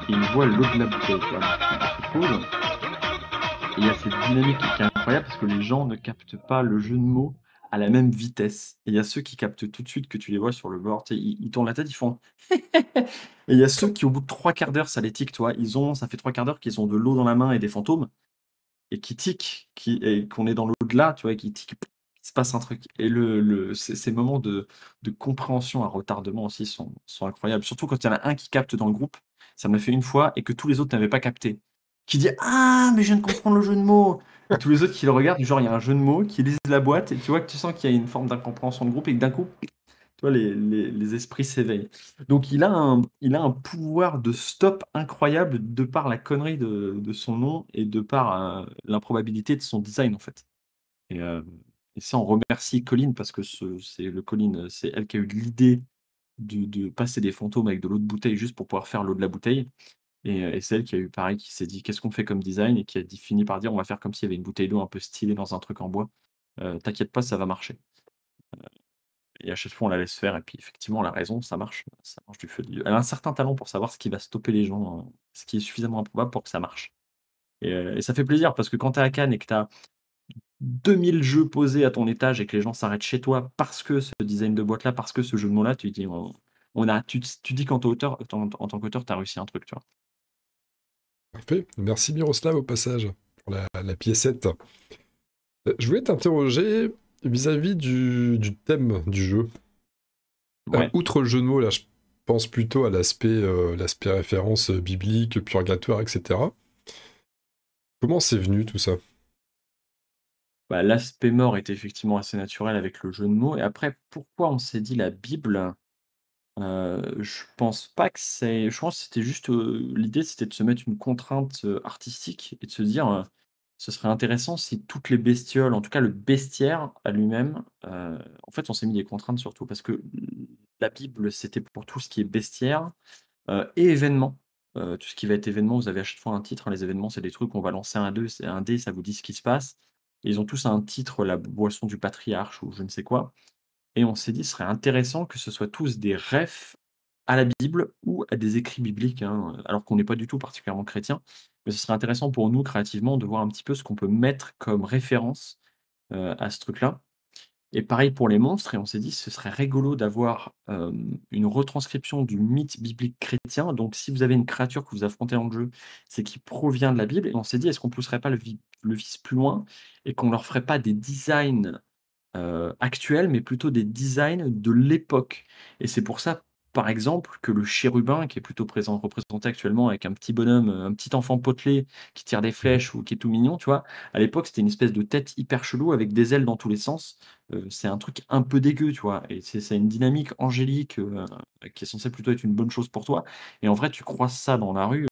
et ils voient l'eau de la bouteille. il y a cette dynamique qui est incroyable parce que les gens ne captent pas le jeu de mots à la même vitesse. Et il y a ceux qui captent tout de suite que tu les vois sur le bord, ils, ils tournent la tête, ils font. et il y a ceux qui, au bout de trois quarts d'heure, ça les tique, toi. Ils ont, ça fait trois quarts d'heure qu'ils ont de l'eau dans la main et des fantômes, et qui tic, qui, et qu'on est dans l'au-delà, tu vois, qui tic, il se passe un truc. Et le, ces, moments de, compréhension à retardement aussi sont, sont incroyables. Surtout quand il y en a un qui capte dans le groupe, ça me l'a fait une fois, et que tous les autres n'avaient pas capté qui dit Ah, mais je viens de comprendre le jeu de mots. Et tous les autres qui le regardent, genre, il y a un jeu de mots, qui lisent la boîte, et tu vois que tu sens qu'il y a une forme d'incompréhension de groupe, et que d'un coup, toi les, esprits s'éveillent. Donc, il a, un, il a un pouvoir de stop incroyable de par la connerie de, son nom et de par euh, l'improbabilité de son design, en fait. Et, euh, ça, on remercie Colline, parce que c'est le Colline, c'est elle qui a eu l'idée de, de, passer des fantômes avec de l'eau de bouteille juste pour pouvoir faire l'eau de la bouteille et, euh, celle qui a eu pareil, qui s'est dit qu'est-ce qu'on fait comme design et qui a fini par dire on va faire comme s'il y avait une bouteille d'eau un peu stylée dans un truc en bois. Euh, t'inquiète pas, ça va marcher. Euh, et à chaque fois, on la laisse faire. Et puis effectivement, a raison, ça marche. Ça marche du feu. Elle a un certain talent pour savoir ce qui va stopper les gens, hein. ce qui est suffisamment improbable pour que ça marche. Et, ça fait plaisir parce que quand tu es à Cannes et que tu as 2000 jeux posés à ton étage et que les gens s'arrêtent chez toi parce que ce design de boîte-là, parce que ce jeu de mots-là, tu dis, on a, tu, tu dis qu'en tant qu'auteur, tu as réussi un truc, tu vois. Parfait. Merci Miroslav au passage pour la, la piécette. Euh, je voulais t'interroger vis-à-vis du, thème du jeu. Euh, outre le jeu de mots, là, je pense plutôt à l'aspect euh, l'aspect référence biblique, purgatoire, etc. Comment c'est venu tout ça bah, L'aspect mort est effectivement assez naturel avec le jeu de mots. Et après, pourquoi on s'est dit la Bible je pense pas que c'est je pense que c'était juste, l'idée c'était de se mettre une contrainte, artistique et de se dire, «Ce serait intéressant si toutes les bestioles, en tout cas le bestiaire à lui-même» en fait on s'est mis des contraintes surtout parce que la Bible c'était pour tout ce qui est bestiaire, et événement, tout ce qui va être événement, vous avez à chaque fois un titre, hein, les événements c'est des trucs on va lancer un 2 c'est un dé, ça vous dit ce qui se passe. Ils ont tous un titre, la boisson du patriarche ou je ne sais quoi. Et on s'est dit, ce serait intéressant que ce soit tous des refs à la Bible ou à des écrits bibliques, hein, alors qu'on n'est pas du tout particulièrement chrétien. Mais ce serait intéressant pour nous, créativement, de voir un petit peu ce qu'on peut mettre comme référence euh, à ce truc-là. Et pareil pour les monstres, et on s'est dit, ce serait rigolo d'avoir une retranscription du mythe biblique chrétien. Donc, si vous avez une créature que vous affrontez en jeu, c'est qui provient de la Bible. Et on s'est dit, est-ce qu'on pousserait pas le, le vice plus loin et qu'on leur ferait pas des designs euh, actuels, mais plutôt des designs de l'époque. Et c'est pour ça, par exemple, que le chérubin, qui est plutôt présent, représenté actuellement avec un petit bonhomme, euh, un petit enfant potelé qui tire des flèches ou qui est tout mignon, tu vois, à l'époque, c'était une espèce de tête hyper chelou avec des ailes dans tous les sens. Euh, c'est un truc un peu dégueu, tu vois. Et c'est une dynamique angélique qui est censée plutôt être une bonne chose pour toi. Et en vrai, tu croises ça dans la rue,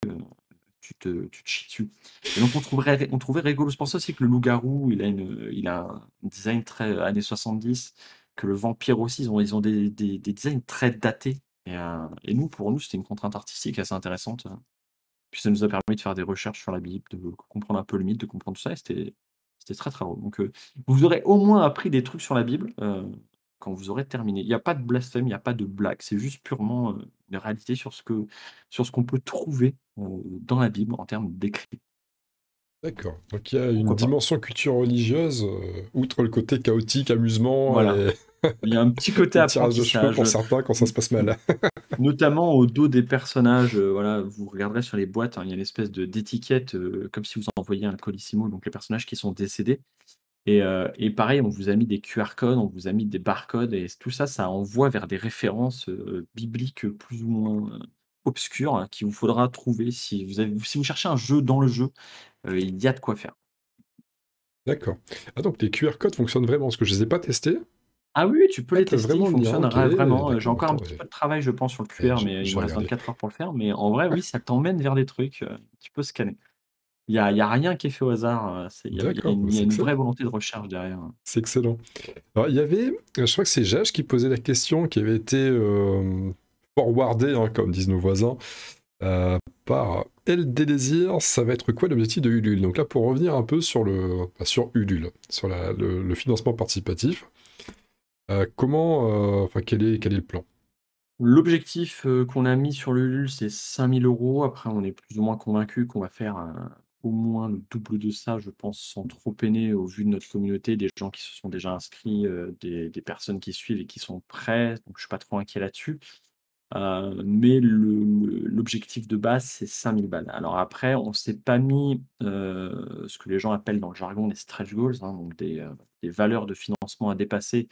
tu te, tu chies dessus. Et donc, on, trouverait, on trouvait rigolo. Je pense aussi que le loup-garou, il, a une- il a un design très euh, années 70, que le vampire aussi, ils ont, ils ont des, des- designs très datés. Et, euh, et nous, pour nous, c'était une contrainte artistique assez intéressante. Hein. Puis ça nous a permis de faire des recherches sur la Bible, de comprendre un peu le mythe, de comprendre tout ça. Et c'était c'était très, très drôle. Donc, euh, vous aurez au moins appris des trucs sur la Bible quand vous aurez terminé. Il n'y a pas de blasphème, il n'y a pas de blague. C'est juste purement réalité sur ce que sur ce qu'on peut trouver dans la Bible en termes d'écrit. D'accord. Donc il y a une dimension culture religieuse, outre le côté chaotique, amusement. Voilà. il y a un petit côté apprentissage tirage pour certains quand ça se passe mal. Notamment au dos des personnages. voilà, vous regarderez sur les boîtes, hein, il y a une espèce d'étiquette, comme si vous envoyiez un colissimo, donc les personnages qui sont décédés. Euh, et, pareil, on vous a mis des QR codes, on vous a mis des barcodes, et tout ça, ça envoie vers des références euh, bibliques plus ou moins euh, obscures qui hein, qu'il vous faudra trouver. Si vous, si vous cherchez un jeu dans le jeu, il y a de quoi faire. D'accord. Ah, donc les QR codes fonctionnent vraiment, parce que je ne les ai pas testés. Ah oui, tu peux les ah, tester, ils fonctionnent vraiment. J'ai encore un petit peu de travail, je pense, sur le eh, QR, mais il me reste 24 heures pour le faire. Mais en vrai, oui, ça t'emmène vers des trucs. Tu peux scanner. Il y a, rien qui est fait au hasard. il y a, une, vraie volonté de recherche derrière. Hein. C'est excellent. il y avait, je crois que c'est Jage qui posait la question, qui avait été forwardée, hein, comme disent nos voisins, par LD Désir. Ça va être quoi l'objectif de Ulule Donc là, pour revenir un peu sur, le, sur Ulule, sur le, financement participatif, comment, enfin, quel est, quel est le plan L'objectif qu'on a mis sur Ulule c'est 5000 euros. Après, on est plus ou moins convaincu qu'on va faire un, au moins le double de ça, je pense, sans trop peiner au vu de notre communauté, des gens qui se sont déjà inscrits, euh, des, personnes qui suivent et qui sont prêts. Donc, je suis pas trop inquiet là-dessus. Euh, mais l'objectif de base, c'est 5000 balles. Alors après, on ne s'est pas mis euh, ce que les gens appellent dans le jargon des stretch goals, hein, donc des, valeurs de financement à dépasser,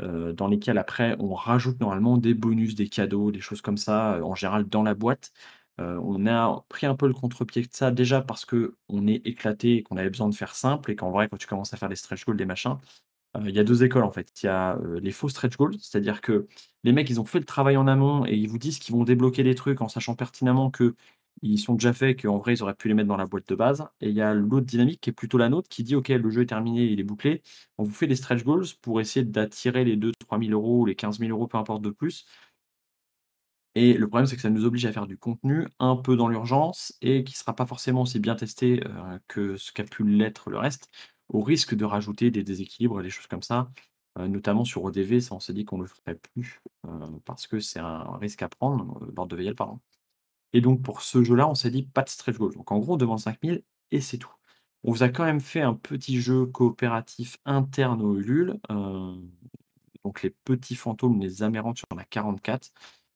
dans lesquelles après, on rajoute normalement des bonus, des cadeaux, des choses comme ça, en général dans la boîte on a pris un peu le contre-pied de ça déjà parce qu'on est éclaté et qu'on avait besoin de faire simple et qu'en vrai, quand tu commences à faire des stretch goals, des machins, il y a deux écoles en fait. Il y a les faux stretch goals, c'est-à-dire que les mecs, ils ont fait le travail en amont et ils vous disent qu'ils vont débloquer des trucs en sachant pertinemment que ils sont déjà faits, qu'en vrai, ils auraient pu les mettre dans la boîte de base. Et il y a l'autre dynamique qui est plutôt la nôtre qui dit Ok, le jeu est terminé, il est bouclé. On vous fait des stretch goals pour essayer d'attirer les 2-3 000 euros ou les 15 000 euros, peu importe de plus, et le problème, c'est que ça nous oblige à faire du contenu un peu dans l'urgence et qui ne sera pas forcément aussi bien testé euh, que ce qu'a pu l'être le reste, au risque de rajouter des déséquilibres, et des choses comme ça. Euh, notamment sur ODV, ça on s'est dit qu'on ne le ferait plus euh, parce que c'est un risque à prendre, Bord de veille pardon. Et donc pour ce jeu-là, on s'est dit pas de stretch goal. Donc en gros, devant 5000 et c'est tout. On vous a quand même fait un petit jeu coopératif interne au Ulule. donc les petits fantômes, les amérantes, sur la 44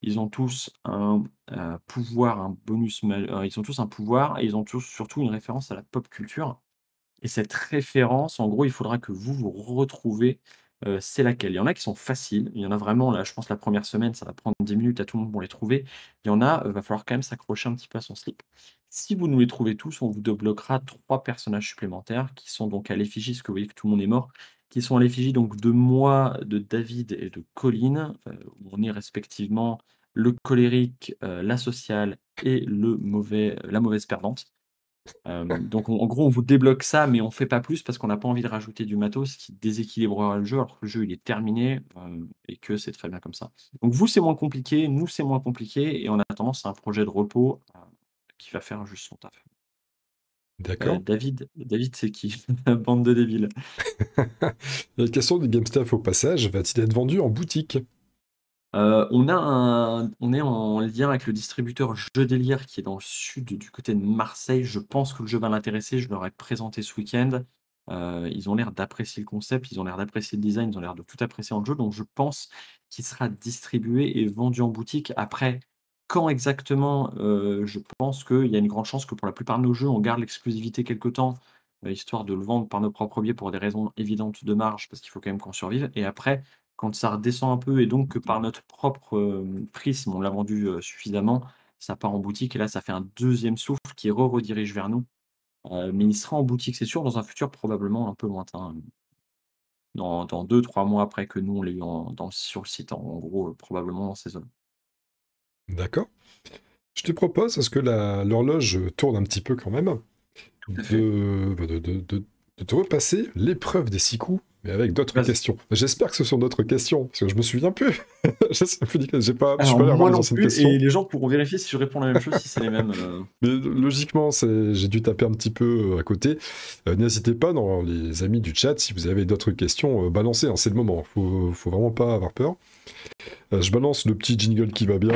ils ont tous un euh, pouvoir, un bonus, euh, ils ont tous un pouvoir et ils ont tous surtout une référence à la pop culture. Et cette référence, en gros, il faudra que vous vous retrouvez. Euh, c'est laquelle Il y en a qui sont faciles. Il y en a vraiment, là, je pense, la première semaine, ça va prendre 10 minutes à tout le monde pour les trouver. Il y en a, il va falloir quand même s'accrocher un petit peu à son slip. Si vous nous les trouvez tous, on vous débloquera trois personnages supplémentaires qui sont donc à l'effigie, parce que vous voyez que tout le monde est mort, qui sont à l'effigie donc de moi, de David et de Colline. où on est respectivement le colérique, euh, la sociale et le mauvais, euh, la mauvaise perdante. donc en gros, on vous débloque ça, mais on ne fait pas plus parce qu'on n'a pas envie de rajouter du matos qui déséquilibrera le jeu, alors que le jeu il est terminé et que c'est très bien comme ça. Donc vous c'est moins compliqué, nous c'est moins compliqué et a tendance à un projet de repos euh, qui va faire juste son taf. D'accord. David, David c'est qui Bande de débiles. La question du GameStop au passage va-t-il être vendu en boutique euh, on, a on est en lien avec le distributeur Jeu Délire qui est dans le sud du côté de Marseille. Je pense que le jeu va l'intéresser. Je leur ai présenté ce week-end. Euh, ils ont l'air d'apprécier le concept, ils ont l'air d'apprécier le design, ils ont l'air de tout apprécier en jeu. Donc je pense qu'il sera distribué et vendu en boutique. Après, quand exactement euh, Je pense qu'il y a une grande chance que pour la plupart de nos jeux, on garde l'exclusivité quelque temps, histoire de le vendre par nos propres biais pour des raisons évidentes de marge, parce qu'il faut quand même qu'on survive. Et après, quand ça redescend un peu et donc que par notre propre prisme, on l'a vendu suffisamment, ça part en boutique et là, ça fait un deuxième souffle qui re-redirige vers nous. mais il sera en boutique, c'est sûr, dans un futur probablement un peu lointain. Hein. Dans, deux, trois mois après que nous, on l'ait sur le site, en, gros, probablement dans ces zones. D'accord. Je te propose, parce que l'horloge tourne un petit peu quand même, de bah, de repasser l'épreuve des six coups, mais avec d'autres questions. J'espère que ce sont d'autres questions, parce que je me souviens plus. je sais plus pas, je suis pas plus, questions. Et les gens pourront vérifier si je réponds la même chose, si c'est les mêmes. Euh. Mais logiquement, j'ai dû taper un petit peu euh, à côté. Euh, n'hésitez pas, dans les amis du chat, si vous avez d'autres questions, balancez, hein, c'est le moment. Faut, faut vraiment pas avoir peur. je balance le petit jingle qui va bien.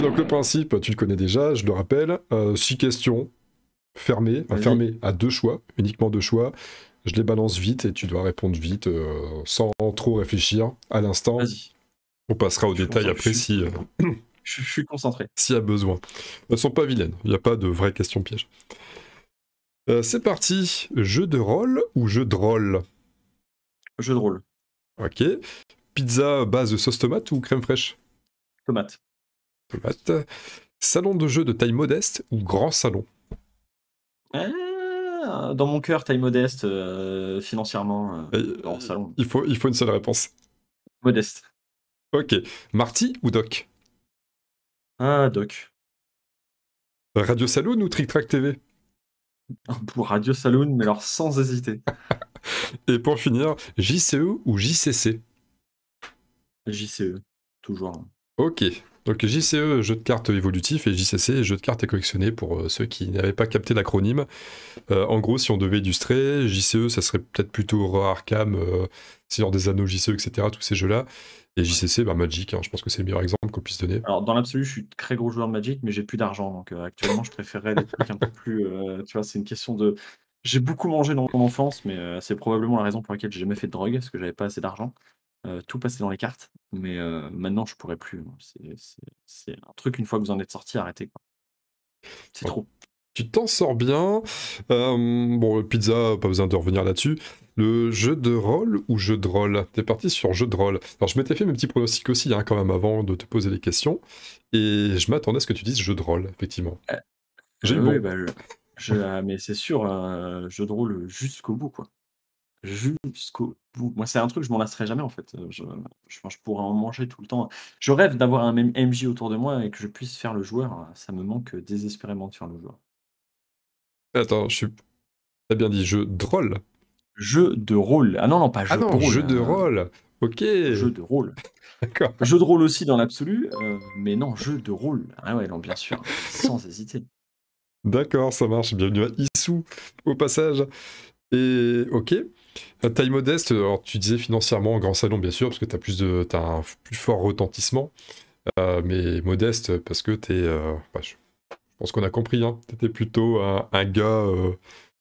donc le principe, tu le connais déjà, je le rappelle, euh, six questions fermées, fermées à deux choix, uniquement deux choix. Je les balance vite et tu dois répondre vite euh, sans trop réfléchir à l'instant. On passera aux détails après si... Euh, je, suis concentré. S'il y a besoin. Elles sont pas vilaines, il n'y a pas de vraies questions pièges. c'est parti, jeu de rôle ou jeu de rôle Jeu de rôle. Ok. Pizza base de sauce tomate ou crème fraîche Tomate. Salon de jeu de taille modeste ou grand salon ah, Dans mon cœur, taille modeste, euh, financièrement, euh, euh, salon. Il faut, il faut une seule réponse. Modeste. Ok. Marty ou Doc Ah, Doc. Radio Saloon ou Trick Track TV Pour Radio Saloon, mais alors sans hésiter. Et pour finir, JCE ou JCC JCE, toujours. Ok, donc JCE, jeu de cartes évolutif, et JCC, jeu de cartes et collectionner, pour euh, ceux qui n'avaient pas capté l'acronyme. Euh, en gros, si on devait illustrer, JCE, ça serait peut-être plutôt Arkham, Seigneur des Anneaux, JCE, etc., tous ces jeux-là. Et JCC, bah, Magic, hein, je pense que c'est le meilleur exemple qu'on puisse donner. Alors, dans l'absolu, je suis très gros joueur de Magic, mais j'ai plus d'argent, donc euh, actuellement, je préférerais des trucs un peu plus... tu vois, c'est une question de... J'ai beaucoup mangé dans mon enfance, mais c'est probablement la raison pour laquelle j'ai jamais fait de drogue, parce que j'avais pas assez d'argent. Euh, tout passer dans les cartes, mais euh, maintenant je pourrais plus, C'est un truc, une fois que vous en êtes sorti, arrêtez, C'est trop. tu t'en sors bien. bon, pizza, pas besoin de revenir là-dessus. Le jeu de rôle ou jeu de rôle? Tu parti sur jeu de rôle. Alors je m'étais fait mes petits pronostics aussi, hein, quand même avant de te poser les questions et je m'attendais à ce que tu dises jeu de rôle, effectivement. Eh, J'ai eu oui, bah, ah, mais c'est sûr, euh, jeu de rôle, jusqu'au bout, quoi jusqu'au bout. Moi, c'est un truc, je m'en lasserai jamais en fait. Euh, je, pourrais en manger tout le temps. Je rêve d'avoir un même MJ autour de moi et que je puisse faire le joueur. Ça me manque désespérément de faire le joueur. Attends, je suis. T'as bien dit jeu de rôle Jeu de rôle. Ah non, non, pas ah jeu de rôle. Jeu de euh, rôle. Ok. Jeu de rôle. D'accord. Jeu de rôle aussi dans l'absolu, euh, mais non, jeu de rôle. Ah ouais, non, bien sûr, sans hésiter. D'accord, ça marche. Bienvenue à Issou, au passage. Et ok, Taille modeste, euh, alors tu disais financièrement en grand salon, bien sûr, parce que tu as, plus de, as un plus fort retentissement, euh, mais modeste parce que tu es. Euh, bah, je, pense qu'on a compris, hein, tu étais plutôt un, gars.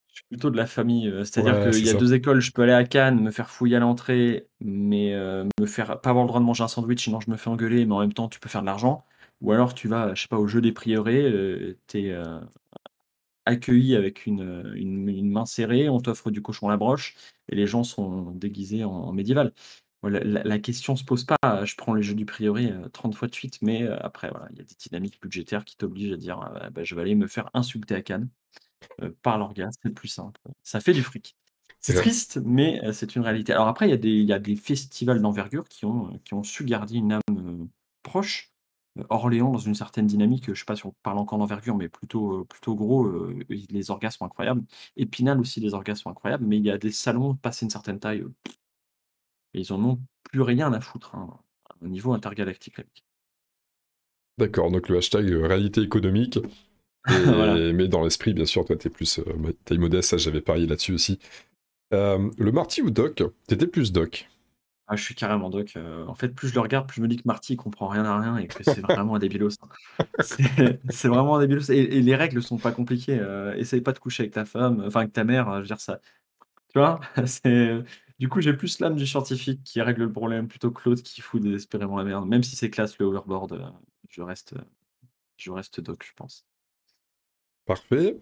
Je suis plutôt de la famille, c'est-à-dire qu'il y a deux écoles, je peux aller à Cannes, me faire fouiller à l'entrée, mais me faire pas avoir le droit de manger un sandwich, sinon je me fais engueuler, mais en même temps tu peux faire de l'argent. Ou alors tu vas, je sais pas, au jeu des prieurés, tu es accueilli avec une, main serrée, on t'offre du cochon à la broche, et les gens sont déguisés en, médiéval. La, la, question se pose pas. Je prends les jeux du priori 30 euh, fois de suite, mais euh, après, il y a des dynamiques budgétaires qui t'obligent à dire euh, bah, je vais aller me faire insulter à Cannes par l'orgasme, c'est plus simple. Ça fait du fric. C'est triste, mais c'est une réalité. Alors après, il y, a des festivals d'envergure qui ont, su garder une âme proche. Orléans dans une certaine dynamique, je sais pas si on parle encore d'envergure, mais plutôt, euh, plutôt gros, euh, les orgasmes sont incroyables. Épinal aussi, les orgasmes sont incroyables, mais il y a des salons passés une certaine taille. Euh, et ils en ont plus rien à foutre, hein, au niveau intergalactique. D'accord, donc le hashtag réalité économique. mais dans l'esprit, bien sûr, toi, t'es plus taille modeste, ça, j'avais parié là-dessus aussi. le Marty ou Doc tu étais plus Doc. Ah, je suis carrément doc. Euh, en fait, plus je le regarde, plus je me dis que Marty comprend rien à rien et que c'est vraiment un débilos. Hein. C'est vraiment un débilos. Et, les règles sont pas compliquées. Euh, essaye pas de coucher avec ta femme, enfin avec ta mère, hein, je veux dire ça. Tu vois c'est... Euh, du coup, j'ai plus l'âme du scientifique qui règle le problème plutôt que Claude qui fout désespérément la merde. Même si c'est classe le overboard, je, reste, je reste doc, je pense. Parfait.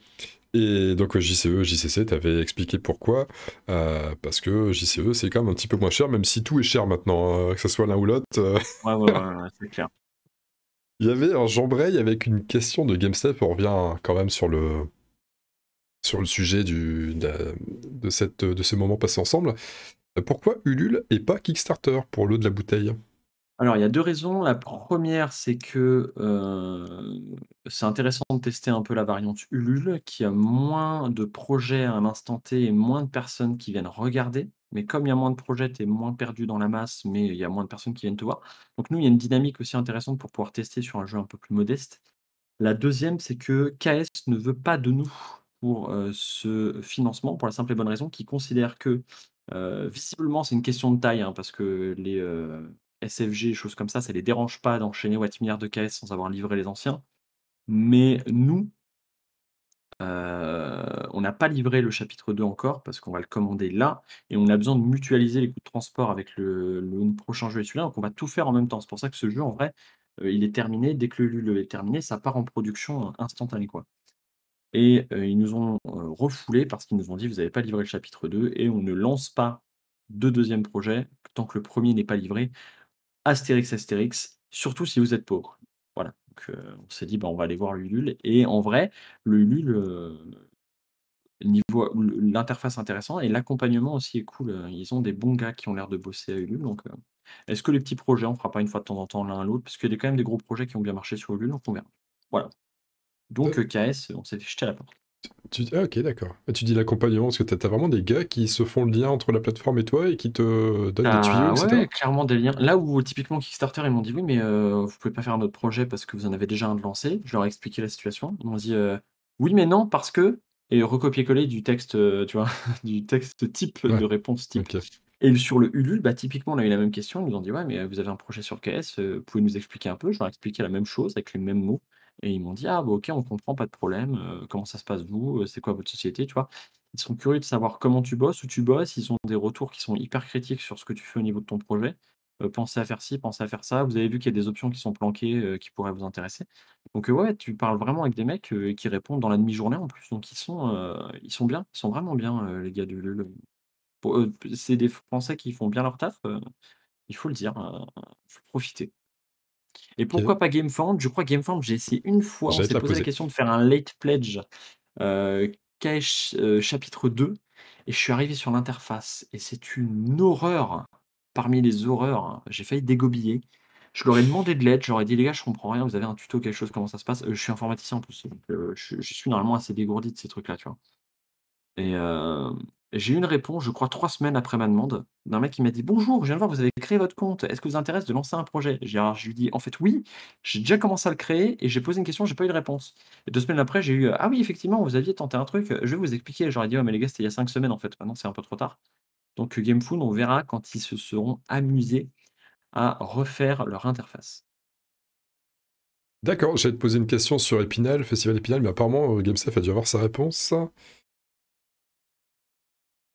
Et donc euh, JCE, JCC, t'avais expliqué pourquoi. Euh, parce que JCE, c'est quand même un petit peu moins cher, même si tout est cher maintenant, hein, que ce soit l'un ou l'autre. Euh. Ouais, ouais, ouais, c'est clair. Il y avait un Jambray avec une question de GameStop. On revient quand même sur le, sur le sujet du, de, cette, de ce moment passé ensemble. Pourquoi Ulule et pas Kickstarter pour l'eau de la bouteille alors, il y a deux raisons. La première, c'est que, c'est intéressant de tester un peu la variante Ulule, qui a moins de projets à instant T et moins de personnes qui viennent regarder. Mais comme il y a moins de projets, tu es moins perdu dans la masse, mais il y a moins de personnes qui viennent te voir. Donc nous, il y a une dynamique aussi intéressante pour pouvoir tester sur un jeu un peu plus modeste. La deuxième, c'est que KS ne veut pas de nous pour, ce financement, pour la simple et bonne raison qu'ils considère que, visiblement, c'est une question de taille, hein, parce que les, SFG, choses comme ça, ça les dérange pas d'enchaîner milliards de KS sans avoir livré les anciens. Mais nous, euh, on n'a pas livré le chapitre 2 encore parce qu'on va le commander là et on a besoin de mutualiser les coûts de transport avec le, prochain jeu et celui-là. Donc on va tout faire en même temps. C'est pour ça que ce jeu, en vrai, euh, il est terminé. Dès que le le est terminé, ça part en production euh, instantanée. Quoi. Et ils nous ont refoulé parce qu'ils nous ont dit vous n'avez pas livré le chapitre 2 et on ne lance pas de deuxième projet tant que le premier n'est pas livré. Astérix, Astérix, surtout si vous êtes pauvre. Voilà. Donc, euh, on s'est dit, bah, on va aller voir l'Ulule. Et en vrai, le Ulule, euh, niveau, l'interface intéressante et l'accompagnement aussi est cool. Ils ont des bons gars qui ont l'air de bosser à Ulule. Donc, euh, est-ce que les petits projets, on fera pas une fois de temps en temps l'un à l'autre Parce qu'il y a quand même des gros projets qui ont bien marché sur Ulule, donc on verra. Voilà. Bah donc, KS, on s'est fait jeter la porte ah, ok, d'accord. Tu dis l'accompagnement parce que tu as, vraiment des gars qui se font le lien entre la plateforme et toi et qui te donnent des ah, tuyaux, Ouais, clairement des liens. Là où typiquement Kickstarter, ils m'ont dit oui, mais euh, vous pouvez pas faire un autre projet parce que vous en avez déjà un de lancé. Je leur ai expliqué la situation. Ils m'ont dit euh, oui, mais non, parce que. Et recopier-coller du texte, euh, tu vois, du texte type, de réponse type. Et sur le Ulule, bah, typiquement, on a eu la même question. Ils nous ont dit ouais, mais vous avez un projet sur KS, vous pouvez nous expliquer un peu. Je leur ai expliqué la même chose avec les mêmes mots. Et ils m'ont dit, ah, bah, ok, on comprend, pas de problème. Euh, comment ça se passe, vous? Euh, c'est quoi votre société, tu vois? Ils sont curieux de savoir comment tu bosses, où tu bosses. Ils ont des retours qui sont hyper critiques sur ce que tu fais au niveau de ton projet. Euh, pensez à faire ci, pensez à faire ça. Vous avez vu qu'il y a des options qui sont planquées, qui pourraient vous intéresser. Donc, ouais, tu parles vraiment avec des mecs qui répondent dans la demi-journée en plus. Donc, ils sont, ils sont bien, ils sont vraiment bien, les gars du c'est des Français qui font bien leur taf, il faut le dire, il hein, faut profiter. Et pourquoi pas GameFound Je crois que GameFound, j'ai essayé une fois, on s'est posé la question de faire un late pledge euh, euh chapitre 2, et je suis arrivé sur l'interface, et c'est une horreur parmi les horreurs. J'ai failli dégobiller. Je leur ai demandé de l'aide, J'aurais dit les gars, je comprends rien, vous avez un tuto, quelque chose, comment ça se passe euh, Je suis informaticien en plus, donc euh, je, je, suis normalement assez dégourdi de ces trucs-là, tu vois. Et, j'ai eu une réponse, je crois, trois semaines après ma demande, d'un mec qui m'a dit Bonjour, je viens de voir, vous avez créé votre compte. Est-ce que vous intéresse de lancer un projet alors, ah, Je lui dis En fait, oui, j'ai déjà commencé à le créer et j'ai posé une question, j'ai pas eu de réponse. Et deux semaines après, j'ai eu Ah oui, effectivement, vous aviez tenté un truc, je vais vous expliquer. J'aurais dit Ouais, mais les gars, c'était il y a cinq semaines en fait, maintenant c'est un peu trop tard. Donc, GameFood, on verra quand ils se seront amusés à refaire leur interface. D'accord, j'allais te poser une question sur Epinal, Festival Epinal, mais apparemment, euh, GameSafe a dû avoir sa réponse.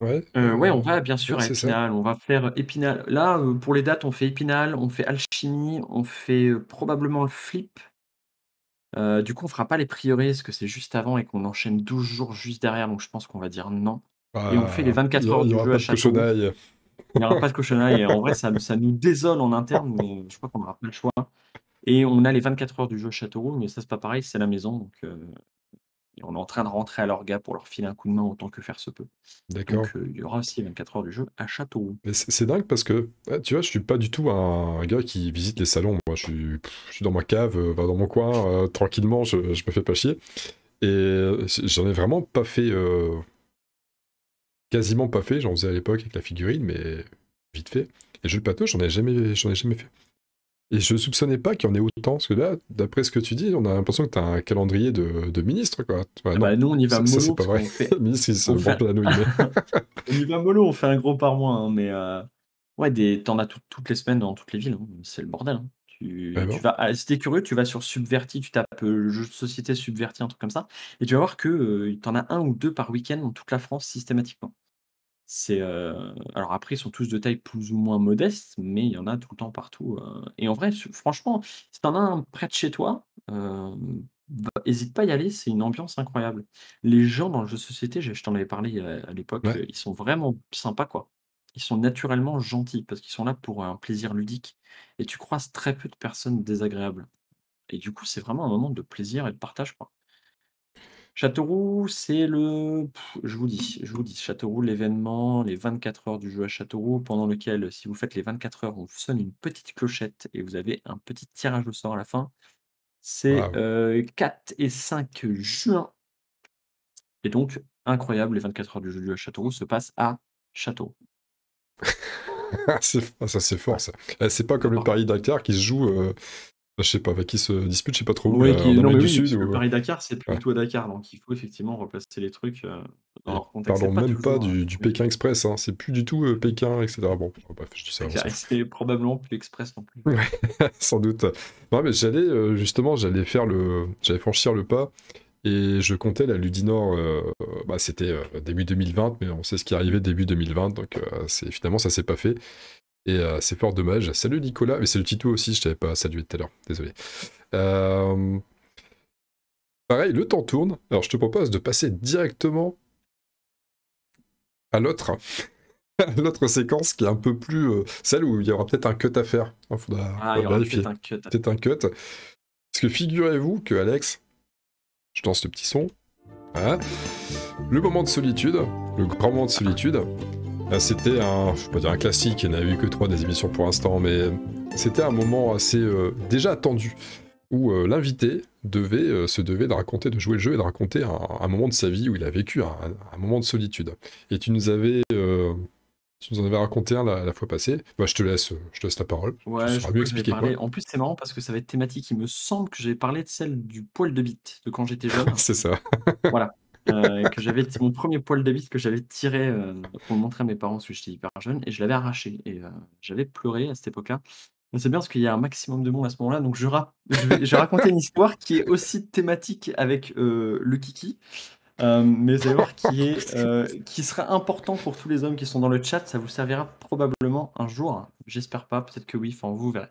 Euh, ouais, on va bien sûr à Épinal, on va faire Épinal. Là, euh, pour les dates, on fait Épinal, on fait Alchimie, on fait euh, probablement le flip. du coup, on fera pas les prieurés parce que c'est juste avant et qu'on enchaîne 12 jours juste derrière, donc je pense qu'on va dire non. Ah, et on fait les 24 heures du aura jeu pas à de Il n'y aura pas de cochonaille. en vrai, ça, nous désole en interne, mais je crois qu'on n'aura pas le choix. Et on a les 24 heures du jeu à Châteauroux, mais ça, c'est pas pareil, c'est la maison. Donc, euh, on est en train de rentrer à leur gars pour leur filer un coup de main autant que faire se peut. D'accord. Donc euh, il y aura aussi 24 heures du jeu à Châteauroux. C'est dingue parce que, bah, tu vois, je suis pas du tout un, gars qui visite les salons. Moi, je suis, dans ma cave, euh, dans mon coin, euh, tranquillement, je, me fais pas chier. Et j'en ai vraiment pas fait. quasiment pas fait. J'en faisais à l'époque avec la figurine, mais vite fait. Et je le j'en ai jamais, j'en ai jamais fait. Et je soupçonnais pas qu'il y en ait autant, parce que là, d'après ce que tu dis, on a l'impression que tu as un calendrier de, ministres, quoi. Ah bah, nous, on y va mollo. pas vrai. Fait... on, on y va mollo, on fait un gros par mois, hein, mais euh, ouais, t'en as toutes les semaines dans toutes les villes, hein. c'est le bordel. Hein. Tu, ben vas, ah, si t'es curieux, tu vas sur Subverti, tu tapes euh, société Subverti, un truc comme ça, et tu vas voir que euh, t'en as un ou deux par week-end dans toute la France systématiquement. C'est euh, alors après, ils sont tous de taille plus ou moins modeste, mais il y en a tout le temps partout, euh. et en vrai, franchement, si t'en as un près de chez toi, n'hésite bah, hésite pas à y aller, c'est une ambiance incroyable. Les gens dans le jeu de société, je t'en avais parlé, à l'époque, euh, ils sont vraiment sympas, quoi. Ils sont naturellement gentils parce qu'ils sont là pour un plaisir ludique et tu croises très peu de personnes désagréables et du coup, c'est vraiment un moment de plaisir et de partage, quoi. Châteauroux, c'est le. je vous dis, je vous dis, Châteauroux, l'événement, les 24 heures du jeu à Châteauroux, pendant lequel, si vous faites les 24 heures, on vous sonne une petite clochette et vous avez un petit tirage au sort à la fin. C'est 4 euh, et 5 juin. Et donc, incroyable, les 24 heures du jeu à Châteauroux se passent à Château. C'est- ah, ça, c'est fort, ça. Eh, c'est pas comme le Paris-Dakar qui se joue euh, ah, je sais pas, avec qui se dispute, je sais pas trop. Euh, oui, mais euh, Paris-Dakar, c'est plutôt à Dakar, donc il faut effectivement replacer les trucs euh, dans contexte. Parlons pas même pas du, Pékin Express, hein. c'est plus du tout Pékin, etc. Bon, oh, bref, bah, je dis C'est probablement plus Express non plus. sans doute. Non, mais j'allais justement, j'allais faire le, j'allais franchir le pas. Et je comptais la Ludinor, bah, c'était début 2020, mais on sait ce qui arrivait début 2020, donc c'est finalement ça s'est pas fait. Et euh, c'est fort dommage. Salut Nicolas. Mais salut Tito aussi, je t'avais pas salué tout à l'heure. Désolé. Euh, pareil, le temps tourne. Alors je te propose de passer directement à l'autre. l'autre séquence qui est un peu plus. Euh, celle où il y aura peut-être un cut à faire. Hein, ah, il faudra, vérifier. Peut-être un cut. Parce que figurez-vous que Alex, je danse le petit son. Hein le moment de solitude, le grand moment de solitude, ah, c'était un, je peux dire un classique, il n'y en a eu que trois des émissions pour l'instant, mais c'était un moment assez euh, déjà attendu où euh, l'invité euh, se devait de raconter, de jouer le jeu et de raconter un, moment de sa vie où il a vécu un, moment de solitude. Et tu nous avais tu nous en avais raconté un la, fois passée. Bah, je te laisse, je te laisse la parole. Ouais, je mieux expliquer quoi. En plus, c'est marrant parce que ça va être thématique. Il me semble que j'avais parlé de celle du poil de bite de quand j'étais jeune. c'est ça. voilà. C'est euh, que j'avais mon premier poil d'avis que j'avais tiré euh, pour montrer à mes parents si que j'étais hyper jeune et je l'avais arraché et euh, j'avais pleuré à cette époque-là. C'est bien parce qu'il y a un maximum de monde à ce moment-là, donc je, je, vais, raconter une histoire qui est aussi thématique avec le kiki, mais vous qui, est, qui sera important pour tous les hommes qui sont dans le chat. Ça vous servira probablement un jour. J'espère pas, peut-être que oui, enfin vous verrez.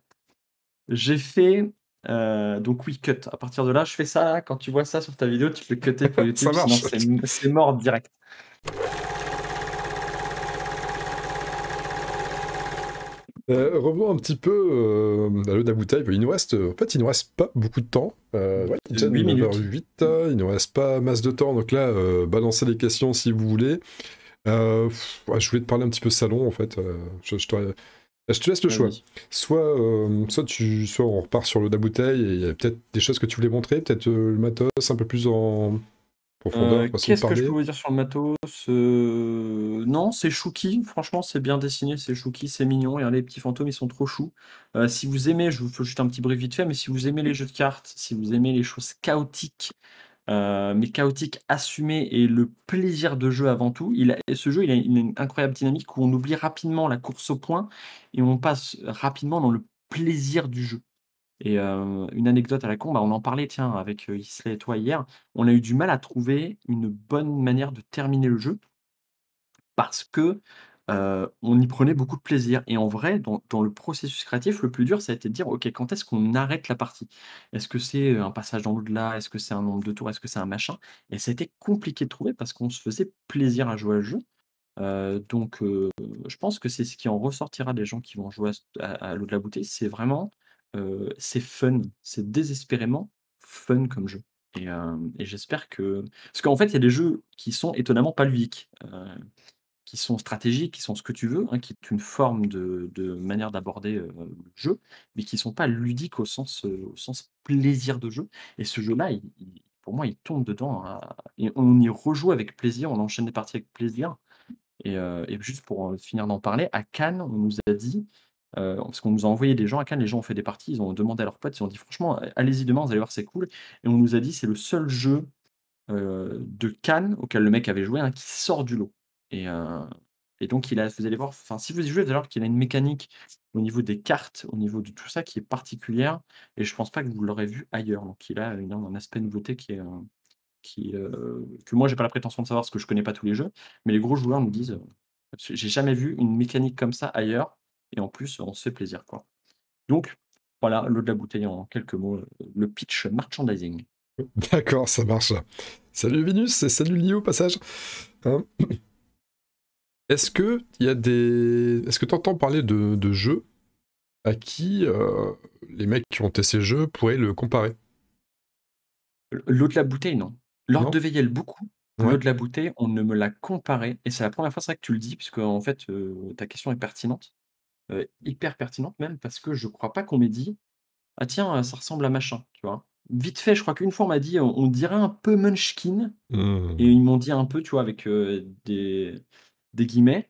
J'ai fait euh, donc oui, cut. À partir de là, je fais ça. Quand tu vois ça sur ta vidéo, tu peux cuter pour YouTube. sinon, c'est mort direct. Euh, revenons un petit peu euh, à la bouteille. Il reste, euh, en fait, il nous reste pas beaucoup de temps. Euh, il 8 minutes. 8, hein, il nous reste pas masse de temps. Donc là, balancez les questions si vous voulez. je voulais te parler un petit peu salon, en fait. Je, je bah, je te laisse le choix. Soit, euh, soit, tu, on repart sur le Da bouteille et il y a peut-être des choses que tu voulais montrer, peut-être euh, le matos un peu plus en profondeur. Euh, qu'est-ce que je peux vous dire sur le matos Non, c'est chouki. Franchement, c'est bien dessiné, c'est chouki, c'est mignon. Hein, les petits fantômes, ils sont trop choux. si vous aimez, je vous fais juste un petit bruit vite fait, mais si vous aimez les jeux de cartes, si vous aimez les choses chaotiques, euh, mais chaotique, assumé et le plaisir de jeu avant tout. Il ce jeu, il a, une, incroyable dynamique où on oublie rapidement la course au point et on passe rapidement dans le plaisir du jeu. Et euh, une anecdote à la con, bah, on en parlait tiens avec euh, Isley et toi hier, on a eu du mal à trouver une bonne manière de terminer le jeu parce que euh, on y prenait beaucoup de plaisir. Et en vrai, dans, le processus créatif, le plus dur, ça a été de dire, OK, quand est-ce qu'on arrête la partie Est-ce que c'est euh, un passage dans l'au-delà Est-ce que c'est un nombre de tours Est-ce que c'est un machin Et ça a été compliqué de trouver parce qu'on se faisait plaisir à jouer à jeu. Euh, donc, je pense que c'est ce qui en ressortira des gens qui vont jouer à, l'au-delà l'eau de la bouteille. C'est vraiment, c'est fun, c'est désespérément fun comme jeu. Et, et j'espère que. Parce qu'en fait, il y a des jeux qui sont étonnamment pas ludiques qui sont stratégiques, qui sont ce que tu veux, hein, qui est une forme de, manière d'aborder euh, le jeu, mais qui ne sont pas ludiques euh, au sens, plaisir de jeu. Et ce jeu-là, pour moi, il tombe dedans. Hein, et on y rejoue avec plaisir, on enchaîne des parties avec plaisir. Et, euh, juste pour finir d'en parler, à Cannes, on nous a dit, parce qu'on nous a envoyé des gens à Cannes, les gens ont fait des parties, ils ont demandé à leurs potes, ils ont dit franchement, allez-y demain, vous allez voir, c'est cool. Et on nous a dit, c'est le seul jeu de Cannes auquel le mec avait joué, hein, qui sort du lot. Et, et donc, il a, vous allez voir, enfin, si vous y jouez, vous allez voir qu'il a une mécanique au niveau des cartes, au niveau de tout ça qui est particulière. Et je pense pas que vous l'aurez vu ailleurs. Donc, il a un aspect nouveauté qui est. qui, que moi, j'ai pas la prétention de savoir parce que je connais pas tous les jeux. Mais les gros joueurs nous disent j'ai jamais vu une mécanique comme ça ailleurs. Et en plus, on se fait plaisir. quoi. Donc, voilà, l'eau de la bouteille en quelques mots, le pitch merchandising. D'accord, ça marche. Salut Vinus et salut Lio au passage. Hein est-ce que il y a des. Est-ce que tu entends parler de, jeux à qui euh, les mecs qui ont testé ces jeux pourraient le comparer L'eau de la bouteille, non. L'ordre de Veillel, beaucoup. L'eau de la bouteille, on ne me l'a comparé. Et c'est la première fois que tu le dis, puisque en fait, euh, ta question est pertinente. Euh, hyper pertinente même, parce que je crois pas qu'on m'ait dit Ah tiens, ça ressemble à machin, tu vois. Vite fait, je crois qu'une fois on m'a dit on, dirait un peu Munchkin. Mmh. Et ils m'ont dit un peu, tu vois, avec des des guillemets,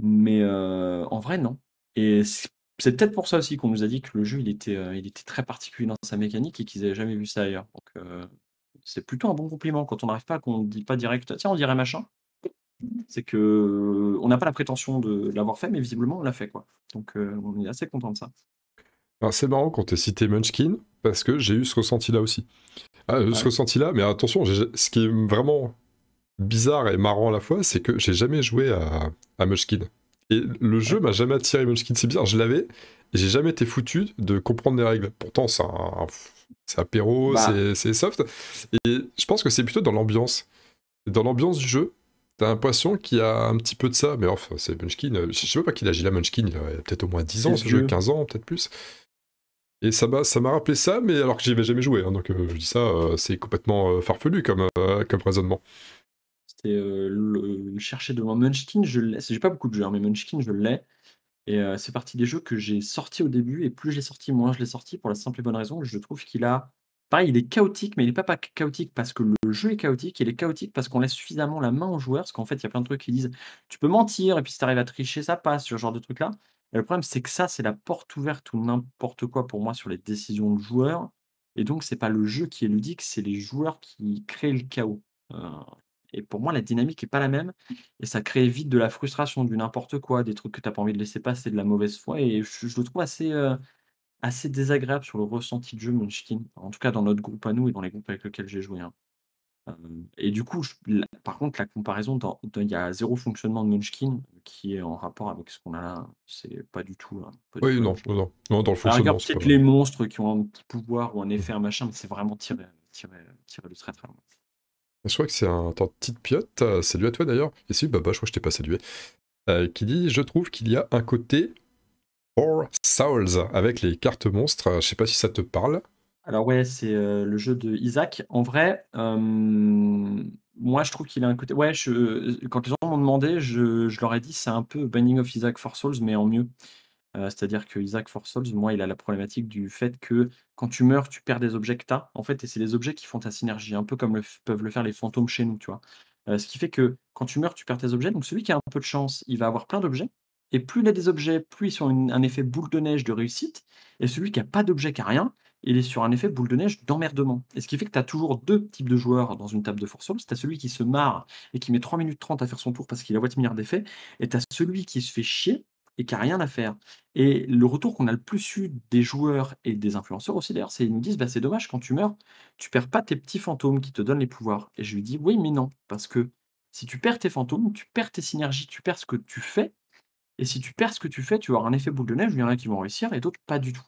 mais euh, en vrai, non. Et c'est peut-être pour ça aussi qu'on nous a dit que le jeu, il était, euh, il était très particulier dans sa mécanique et qu'ils n'avaient jamais vu ça ailleurs. Donc, euh, c'est plutôt un bon compliment quand on n'arrive pas, qu'on ne dit pas direct, tiens, on dirait machin. C'est que on n'a pas la prétention de l'avoir fait, mais visiblement, on l'a fait. quoi. Donc, on est assez content de ça. c'est marrant quand tu cité Munchkin, parce que j'ai eu ce ressenti-là aussi. Ah, ce ressenti-là, mais attention, ce qui est vraiment bizarre et marrant à la fois, c'est que j'ai jamais joué à, à Munchkin. Et le jeu m'a jamais attiré Munchkin, c'est bizarre, je l'avais, et j'ai jamais été foutu de comprendre les règles. Pourtant, c'est un, c'est apéro, bah. c'est soft. Et je pense que c'est plutôt dans l'ambiance. Dans l'ambiance du jeu, t'as l'impression qu'il y a un petit peu de ça. Mais enfin, c'est Munchkin. Euh, je sais pas qu'il agit là, Munchkin. Il a peut-être au moins 10 ans, ce jeu, 15 ans, peut-être plus. Et ça m'a, ça m'a rappelé ça, mais alors que j'y avais jamais joué. Hein, donc euh, je dis ça, euh, c'est complètement farfelu comme raisonnement. C'était euh, le, chercher devant Munchkin, je l'ai. J'ai pas beaucoup de jeux, hein, mais Munchkin, je l'ai. Et euh, c'est parti des jeux que j'ai sortis au début, et plus je l'ai sorti, moins je l'ai sorti, pour la simple et bonne raison, je trouve qu'il a. Pareil, il est chaotique, mais il n'est pas, pas chaotique parce que le jeu est chaotique, il est chaotique parce qu'on laisse suffisamment la main aux joueurs, parce qu'en fait, il y a plein de trucs qui disent tu peux mentir, et puis si tu arrives à tricher, ça passe, ce genre de trucs-là. et Le problème, c'est que ça, c'est la porte ouverte ou n'importe quoi pour moi sur les décisions de joueurs. Et donc, c'est pas le jeu qui est ludique, c'est les joueurs qui créent le chaos. Euh, et pour moi, la dynamique n'est pas la même. Et ça crée vite de la frustration, du n'importe quoi, des trucs que tu n'as pas envie de laisser passer, de la mauvaise foi. Et je, le trouve assez, euh, assez désagréable sur le ressenti de jeu, Munchkin. En tout cas, dans notre groupe à nous et dans les groupes avec lesquels j'ai joué. Hein. Euh, et du coup, par contre, la comparaison, il y a zéro fonctionnement de Munchkin qui est en rapport avec ce qu'on a là. C'est pas du tout. Hein, oui, non, non, dans le fonctionnement. Regarde peut-être les monstres qui ont un petit pouvoir ou un effet, mmh. machin, mais c'est vraiment tiré, tiré, tiré de très très loin. Je crois que c'est un temps de petite piote. Euh, salut à toi d'ailleurs. Et si, bah, bah, je crois que je t'ai pas salué. Euh, qui dit Je trouve qu'il y a un côté Or Souls avec les cartes monstres. Euh, je sais pas si ça te parle. Alors, ouais, c'est le jeu de Isaac. En vrai, moi je trouve qu'il a un côté. Ouais, quand les gens m'ont demandé, je, je, leur ai dit c'est un peu Binding of Isaac for Souls, mais en mieux. Euh, c'est-à-dire que Isaac for moi, il a la problématique du fait que quand tu meurs, tu perds des objets que tu as, en fait, et c'est les objets qui font ta synergie, un peu comme peuvent le faire les fantômes chez nous, tu vois. Euh, ce qui fait que quand tu meurs, tu perds tes objets. Donc celui qui a un peu de chance, il va avoir plein d'objets. Et plus il a des objets, plus ils sont un effet boule de neige de réussite. Et celui qui n'a pas d'objet, qui n'a rien, il est sur un effet boule de neige d'emmerdement. Et ce qui fait que tu as toujours deux types de joueurs dans une table de Force C'est Tu as celui qui se marre et qui met 3 minutes 30 à faire son tour parce qu'il a 8 milliards d'effets. Et tu as celui qui se fait chier et qui n'a rien à faire. Et le retour qu'on a le plus eu des joueurs et des influenceurs aussi, d'ailleurs, c'est qu'ils nous disent bah, c'est dommage, quand tu meurs, tu perds pas tes petits fantômes qui te donnent les pouvoirs. Et je lui dis oui, mais non, parce que si tu perds tes fantômes, tu perds tes synergies, tu perds ce que tu fais. Et si tu perds ce que tu fais, tu auras un effet boule de neige, il y en a qui vont réussir et d'autres pas du tout.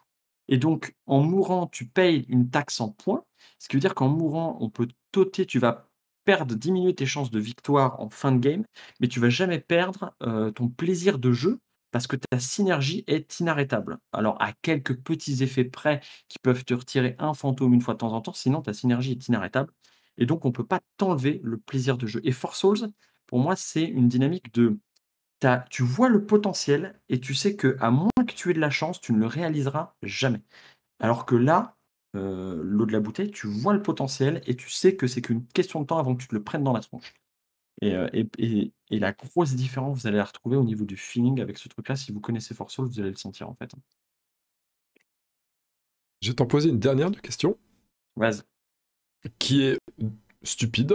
Et donc, en mourant, tu payes une taxe en points, ce qui veut dire qu'en mourant, on peut t'ôter, tu vas perdre, diminuer tes chances de victoire en fin de game, mais tu vas jamais perdre euh, ton plaisir de jeu parce que ta synergie est inarrêtable. Alors, à quelques petits effets près qui peuvent te retirer un fantôme une fois de temps en temps, sinon ta synergie est inarrêtable. Et donc, on ne peut pas t'enlever le plaisir de jeu. Et Force Souls, pour moi, c'est une dynamique de. tu vois le potentiel et tu sais que à moins que tu aies de la chance, tu ne le réaliseras jamais. Alors que là, euh, l'eau de la bouteille, tu vois le potentiel et tu sais que c'est qu'une question de temps avant que tu te le prennes dans la tronche. et, euh, et mmh. la grosse différence, vous allez la retrouver au niveau du feeling avec ce truc-là. Si vous connaissez Force vous allez le sentir en fait. Je vais t'en poser une dernière question. Vas-y. Qui est stupide.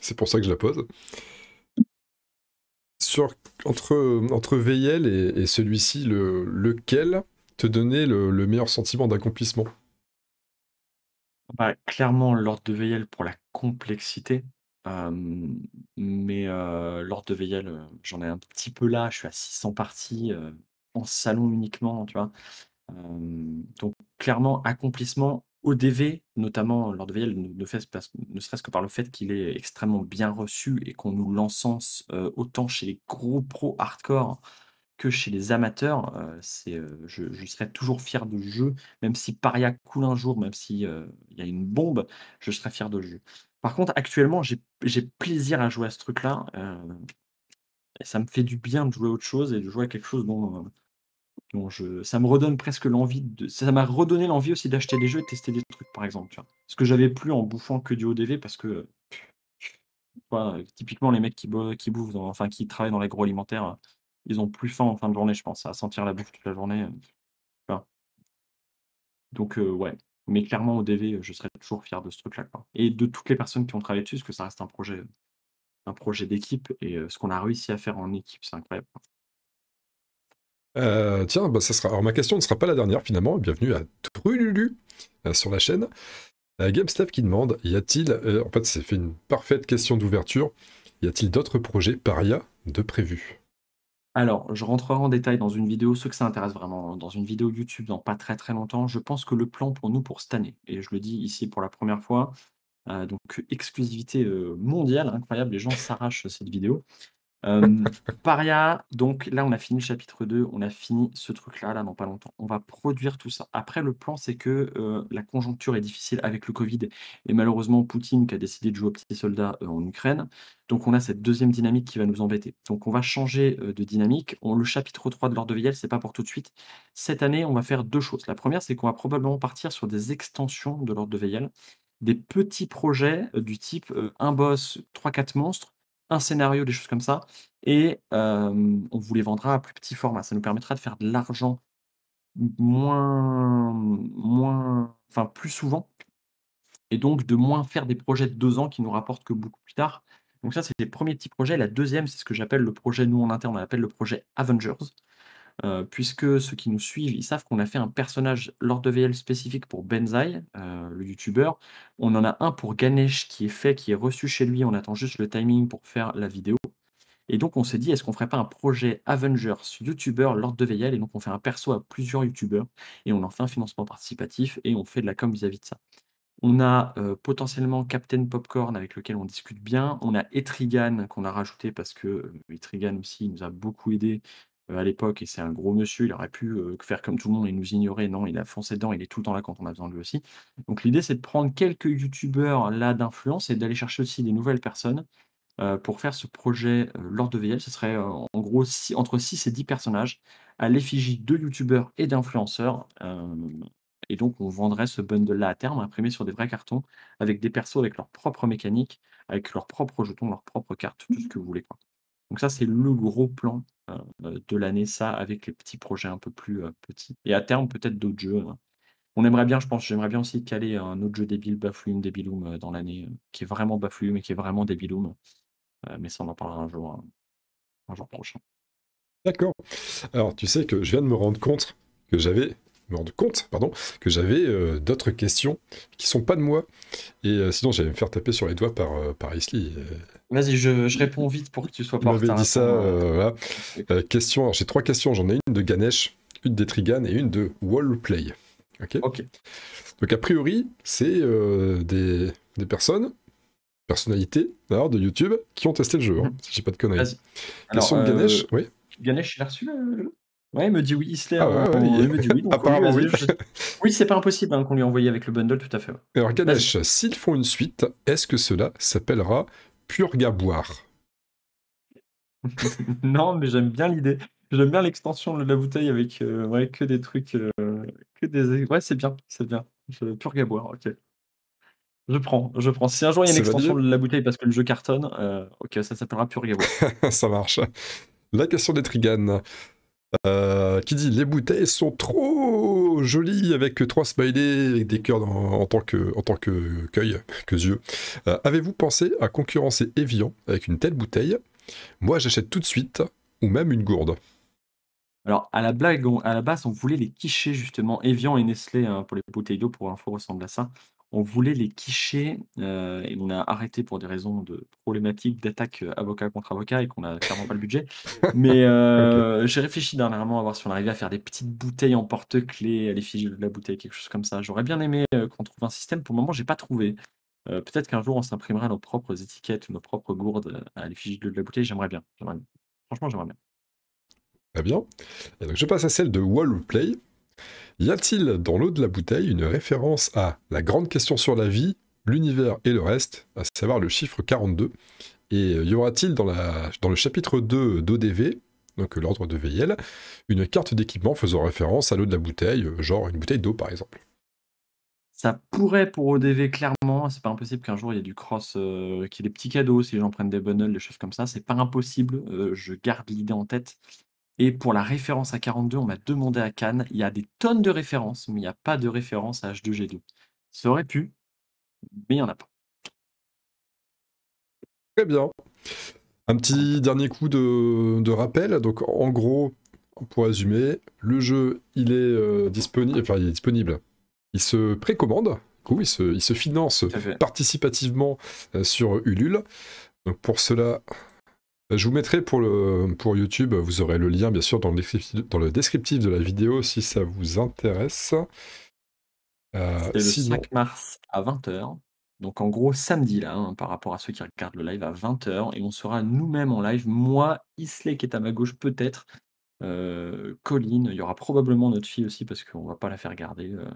C'est pour ça que je la pose. Sur, entre, entre VL et, celui-ci, le, lequel te donnait le, meilleur sentiment d'accomplissement bah, Clairement, l'ordre de VL pour la complexité mais lors de Veil j'en ai un petit peu là, je suis à 600 parties, en salon uniquement, tu vois? donc clairement accomplissement, au DV notamment Lord de Veil ne ne serait-ce que par le fait qu'il est extrêmement bien reçu et qu'on nous l'encense, autant chez les gros pros hardcore que chez les amateurs, c'est, je serais toujours fier de jeu, même si Paria coule un jour, même si, il y a une bombe, je serais fier de le jeu. Par contre, actuellement, j'ai plaisir à jouer à ce truc-là. Euh, et ça me fait du bien de jouer à autre chose et de jouer à quelque chose dont, euh, je. Ça me redonne presque l'envie de. Ça m'a redonné l'envie aussi d'acheter des jeux et de tester des trucs, par exemple. Ce que j'avais plus en bouffant que du ODV parce que. typiquement, les mecs qui, qui bouffent, enfin qui travaillent dans l'agroalimentaire, ils ont plus faim en fin de journée, je pense, à sentir la bouffe toute la journée. Euh, Donc, ouais. Mais clairement, au DV, je serais toujours fier de ce truc-là. Et de toutes les personnes qui ont travaillé dessus, parce que ça reste un projet, euh, un projet d'équipe. Et euh, ce qu'on a réussi à faire en équipe, c'est incroyable. Euh, tiens, bah, ça sera... Alors, ma question ne sera pas la dernière finalement. Bienvenue à Trululu sur la chaîne. Gamestaff qui demande y a-t-il, en fait, c'est fait une parfaite question d'ouverture. Y a-t-il d'autres projets paria de prévus alors, je rentrerai en détail dans une vidéo, ceux que ça intéresse vraiment, hein, dans une vidéo YouTube dans pas très très longtemps. Je pense que le plan pour nous pour cette année, et je le dis ici pour la première fois, euh, donc exclusivité euh, mondiale, incroyable, les gens s'arrachent cette vidéo. Euh, Paria, donc là, on a fini le chapitre 2, on a fini ce truc-là, là, dans pas longtemps. On va produire tout ça. Après, le plan, c'est que euh, la conjoncture est difficile avec le Covid et malheureusement, Poutine qui a décidé de jouer aux petit soldats euh, en Ukraine. Donc, on a cette deuxième dynamique qui va nous embêter. Donc, on va changer de dynamique. On, le chapitre 3 de l'ordre de Viel, c'est pas pour tout de suite. Cette année, on va faire deux choses. La première, c'est qu'on va probablement partir sur des extensions de l'ordre de Viel, des petits projets du type un boss, 3-4 monstres un scénario, des choses comme ça. Et on vous les vendra à plus petit format. Ça nous permettra de faire de l'argent moins, moins, enfin plus souvent, et donc de moins faire des projets de deux ans qui nous rapportent que beaucoup plus tard. Donc ça, c'est les premiers petits projets. La deuxième, c'est ce que j'appelle le projet, nous en interne, on appelle le projet Avengers. Euh, puisque ceux qui nous suivent, ils savent qu'on a fait un personnage Lord de VL spécifique pour Benzai, euh, le youtubeur. On en a un pour Ganesh qui est fait, qui est reçu chez lui. On attend juste le timing pour faire la vidéo. Et donc on s'est dit, est-ce qu'on ferait pas un projet Avengers youtubeur Lord de VL Et donc on fait un perso à plusieurs youtubeurs et on en fait un financement participatif et on fait de la com vis-à-vis de ça. On a euh, potentiellement Captain Popcorn avec lequel on discute bien. On a Etrigan qu'on a rajouté parce que Etrigan aussi nous a beaucoup aidé euh, à l'époque, et c'est un gros monsieur, il aurait pu faire comme tout le monde et nous ignorer. Non, il a foncé dedans, il est tout le temps là quand on a besoin de lui aussi. Donc l'idée, c'est de prendre quelques youtubeurs là d'influence et d'aller chercher aussi des nouvelles personnes pour faire ce projet lors Lord de VL. Ce serait en gros entre 6 et 10 personnages à l'effigie de youtubeurs et d'influenceurs. et donc, on vendrait ce bundle-là à terme, imprimé sur des vrais cartons, avec des persos avec leur propre mécanique, avec leurs propres jetons, leurs propres cartes, tout ce mmh. que vous voulez. Donc ça, c'est le gros plan euh, de l'année, ça, avec les petits projets un peu plus euh, petits. Et à terme, peut-être d'autres jeux. Hein. On aimerait bien, je pense, j'aimerais bien aussi caler un autre jeu débile, Bafouim, Débiloum, euh, dans l'année, qui est vraiment Bafouim et qui est vraiment Débiloum. mais ça, on en parlera un jour, hein, un jour prochain. D'accord. Alors, tu sais que je viens de me rendre compte que j'avais me rendre compte, pardon, que j'avais d'autres questions qui sont pas de moi. Et sinon, j'allais me faire taper sur les doigts par, par Isley. Vas-y, je, je, réponds vite pour que tu sois pas en retard. dit ça. Hein, euh, voilà. Euh, question. j'ai trois questions. J'en ai une de Ganesh, une d'Etrigan et une de Wallplay. Ok. Ok. Donc, a priori, c'est euh, des, des personnes personnalités alors, de YouTube qui ont testé le jeu, hein, hmm. si j'ai pas de conneries. Question alors, de Ganesh, oui. Ganesh, il a reçu le Ouais, il me dit oui, ah Isler. ouais, il... me dit oui. Apparemment, oui. oui, c'est pas impossible hein, qu'on lui envoie avec le bundle, tout à fait. Alors, Ganesh, s'ils font une suite, est-ce que cela s'appellera purgaboire. non, mais j'aime bien l'idée. J'aime bien l'extension de la bouteille avec euh, que des trucs. Euh, que des... Ouais, c'est bien, c'est bien. Purgaboire, ok. Je prends, je prends. Si un jour il y a une extension de la bouteille parce que le jeu cartonne, euh, ok, ça s'appellera Purgaboire. ça marche. La question des triganes. qui dit les bouteilles sont trop joli avec trois smileys et des cœurs en, tant que en tant que cueil, que yeux. Euh, avez-vous pensé à concurrencer Evian avec une telle bouteille Moi, j'achète tout de suite, ou même une gourde. Alors, à la, blague, à la base, on voulait les quicher, justement, Evian et Nestlé, hein, pour les bouteilles d'eau, pour l'info, ressemble à ça. On voulait les quicher, euh, et on a arrêté pour des raisons de problématiques d'attaque, euh, avocat contre avocat et qu'on a clairement pas le budget. Mais, euh, j'ai réfléchi dernièrement à voir si on arrivait à faire des petites bouteilles en porte-clés, à l'effigie de la bouteille, quelque chose comme ça. J'aurais bien aimé, qu'on trouve un système. Pour le moment, n'ai pas trouvé. peut-être qu'un jour on s'imprimera nos propres étiquettes nos propres gourdes, à l'effigie de la bouteille. J'aimerais bien, Franchement, j'aimerais bien. Très bien. je passe à celle de Wall Play. Y a-t-il dans l'eau de la bouteille une référence à la grande question sur la vie, l'univers et le reste, à savoir le chiffre 42 Et euh, y aura-t-il dans, le chapitre 2 d'ODV, donc euh, l'ordre de VL, une carte d'équipement faisant référence à l'eau de la bouteille, euh, genre une bouteille d'eau par exemple ça pourrait pour ODV clairement, c'est pas impossible qu'un jour il y ait du cross, qu'il y ait des petits cadeaux, si les gens prennent des bundles, des choses comme ça, c'est pas impossible, je garde l'idée en tête, et pour la référence à 42, on m'a demandé à Cannes, il y a des tonnes de références, mais il n'y a pas de référence à H2G2. Ça aurait pu, mais il n'y en a pas. Très bien. Un petit dernier coup de, rappel. Donc, en gros, pour résumer, le jeu, il est, euh, disponible, enfin, il est disponible. Il se précommande. Il se, il se finance participativement euh, sur Ulule. Donc pour cela, euh, je vous mettrai pour, YouTube, vous aurez le lien bien sûr dans le, descriptif, dans le descriptif de la vidéo si ça vous intéresse. Euh, c'est le 5 mars à 20h. Donc en gros samedi là, hein, par rapport à ceux qui regardent le live à 20h, et on sera nous-mêmes en live, moi, Isley qui est à ma gauche peut-être, euh, Colline, il y aura probablement notre fille aussi parce qu'on va pas la faire garder. Euh.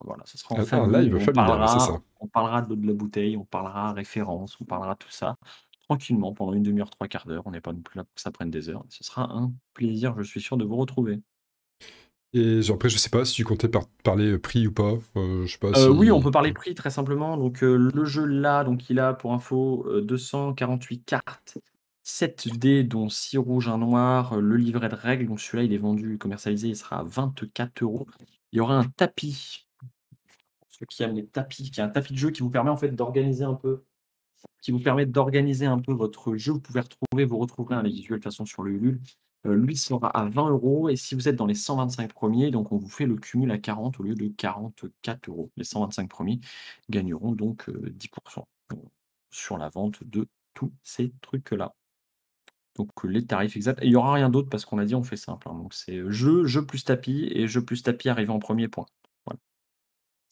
Voilà, ça sera en ah, Live on, hein, parlera, on parlera de de la bouteille, on parlera référence, on parlera tout ça tranquillement pendant une demi-heure, trois quarts d'heure. On n'est pas non plus là pour que ça prenne des heures. Ce sera un plaisir, je suis sûr, de vous retrouver. Et après, je sais pas si tu comptais parler euh, prix ou pas. Euh, je sais euh, oui, on peut parler prix très simplement. Donc le jeu là, donc il a pour info 248 cartes, 7 dés dont 6 rouges, 1 noir, le livret de règles. Donc celui-là, il est vendu, commercialisé, il sera à 24 euros. Il y aura un tapis. Pour ceux qui aiment les tapis, qui est un tapis de jeu qui vous permet en fait d'organiser un peu qui vous permet d'organiser un peu votre jeu. Vous pouvez retrouver, vous retrouverez un visuel de toute façon sur le Ulule. Euh, lui sera à 20 euros et si vous êtes dans les 125 premiers, donc on vous fait le cumul à 40 au lieu de 44 euros. Les 125 premiers gagneront donc 10% euh, sur la vente de tous ces trucs-là. Donc euh, les tarifs exacts. il n'y aura rien d'autre parce qu'on a dit on fait simple. Hein. Donc c'est jeu, jeu plus tapis et jeu plus tapis arrivé en premier point.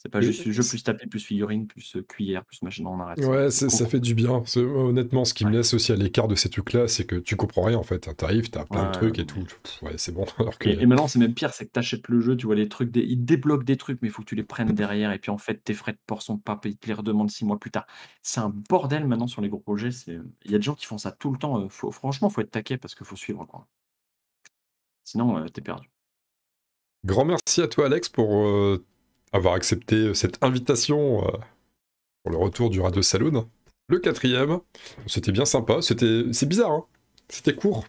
C'est pas juste jeu plus tapis, plus figurine, plus euh, cuillère, plus machin. on arrête. Ouais, ça, fait du bien. Honnêtement, ce qui me laisse aussi à l'écart de ces trucs-là, c'est que tu comprends rien en fait. Hein, tarif, t'as plein de trucs et tout. ouais, c'est bon. et, maintenant, c'est même pire, c'est que t'achètes le jeu, tu vois les trucs, des... ils débloquent des trucs, mais il faut que tu les prennes derrière. Et puis en fait, tes frais de port sont pas ils te les redemandent six mois plus tard. C'est un bordel maintenant sur les gros projets. Euh, il y a des gens qui font ça tout le temps. Euh, faut... Franchement, faut être taqué parce qu'il faut suivre. Quoi. Sinon, t'es perdu. Grand merci à toi, Alex, pour avoir accepté euh, cette invitation euh, pour le retour du Radio Saloon. Le quatrième, c'était bien sympa. C'était, c'est bizarre, hein c'était court.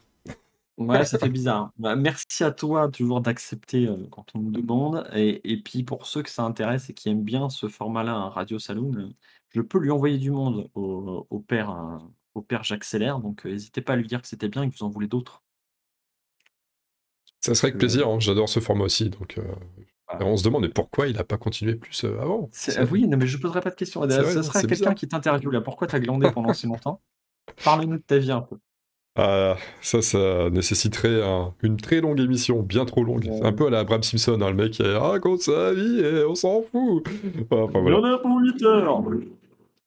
Ouais, ça fait bizarre. Bah, merci à toi toujours d'accepter euh, quand on nous demande. Et, puis pour ceux que ça intéresse et qui aiment bien ce format-là, radio saloon, je peux lui envoyer du monde au, père, au père J'accélère. Donc n'hésitez pas à lui dire que c'était bien et que vous en voulez d'autres. Ça serait avec plaisir. Hein. J'adore ce format aussi. Donc bah. on se demande pourquoi il n'a pas continué plus euh, avant. Euh, oui, mais je poserai pas de questions. Vrai, serait sera quelqu'un qui t'interviewe là. Pourquoi t'as glandé pendant si longtemps Parle-nous de ta vie un peu. Ah, ça, ça nécessiterait une très longue émission, bien trop longue. Un peu à la Bram Simpson, hein, le mec qui raconte sa vie et on s'en fout. pour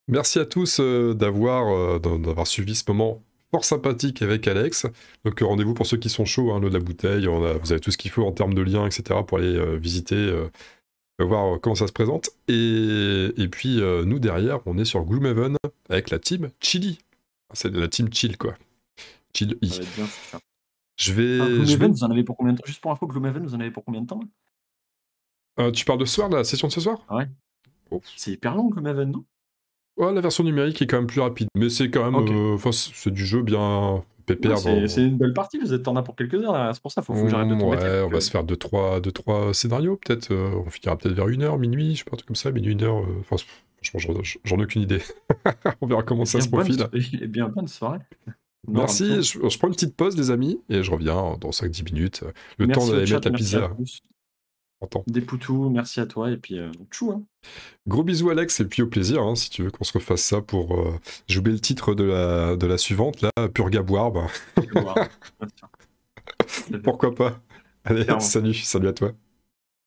Merci à tous euh, d'avoir suivi ce moment fort sympathique avec Alex. Donc euh, rendez-vous pour ceux qui sont chauds, hein, l'eau de la bouteille, on a, vous avez tout ce qu'il faut en termes de liens, etc. pour aller euh, visiter, euh, voir comment ça se présente. Et, puis nous derrière, on est sur Gloomhaven avec la team Chili. Ah, c'est la team Chill quoi. Chill I. Ah, je vais. Gloomhaven, vous en avez pour combien de temps Juste pour info, Gloomhaven, vous en avez pour combien de temps Tu parles de ce soir, la session de ce soir Ouais. Oh. C'est hyper long Gloomhaven, non Ouais, la version numérique est quand même plus rapide, mais c'est quand même. Euh, c'est du jeu bien pépère. c'est une belle partie, vous êtes en a pour quelques heures, c'est pour ça, qu'il faut que j'arrête de tomber. Mmh, ouais, on va se faire 2-3 deux, trois, deux, trois scénarios, peut-être. Euh, on finira peut-être vers 1h, minuit, je sais pas, comme ça, minuit, 1h. Euh, franchement, j'en ai aucune idée. on verra comment eh ça se profile. Et eh bien, bonne soirée. merci, je, prends une petite pause, les amis, et je reviens dans 5-10 minutes. Le temps d'aller mettre la pizza. Des poutous, merci à toi et puis euh, hein. Gros bisous Alex et puis au plaisir hein, si tu veux qu'on se refasse ça pour... Euh, jouer le titre de la, de la suivante là, purgaboire. Pourquoi pas Allez, salut, salut à toi.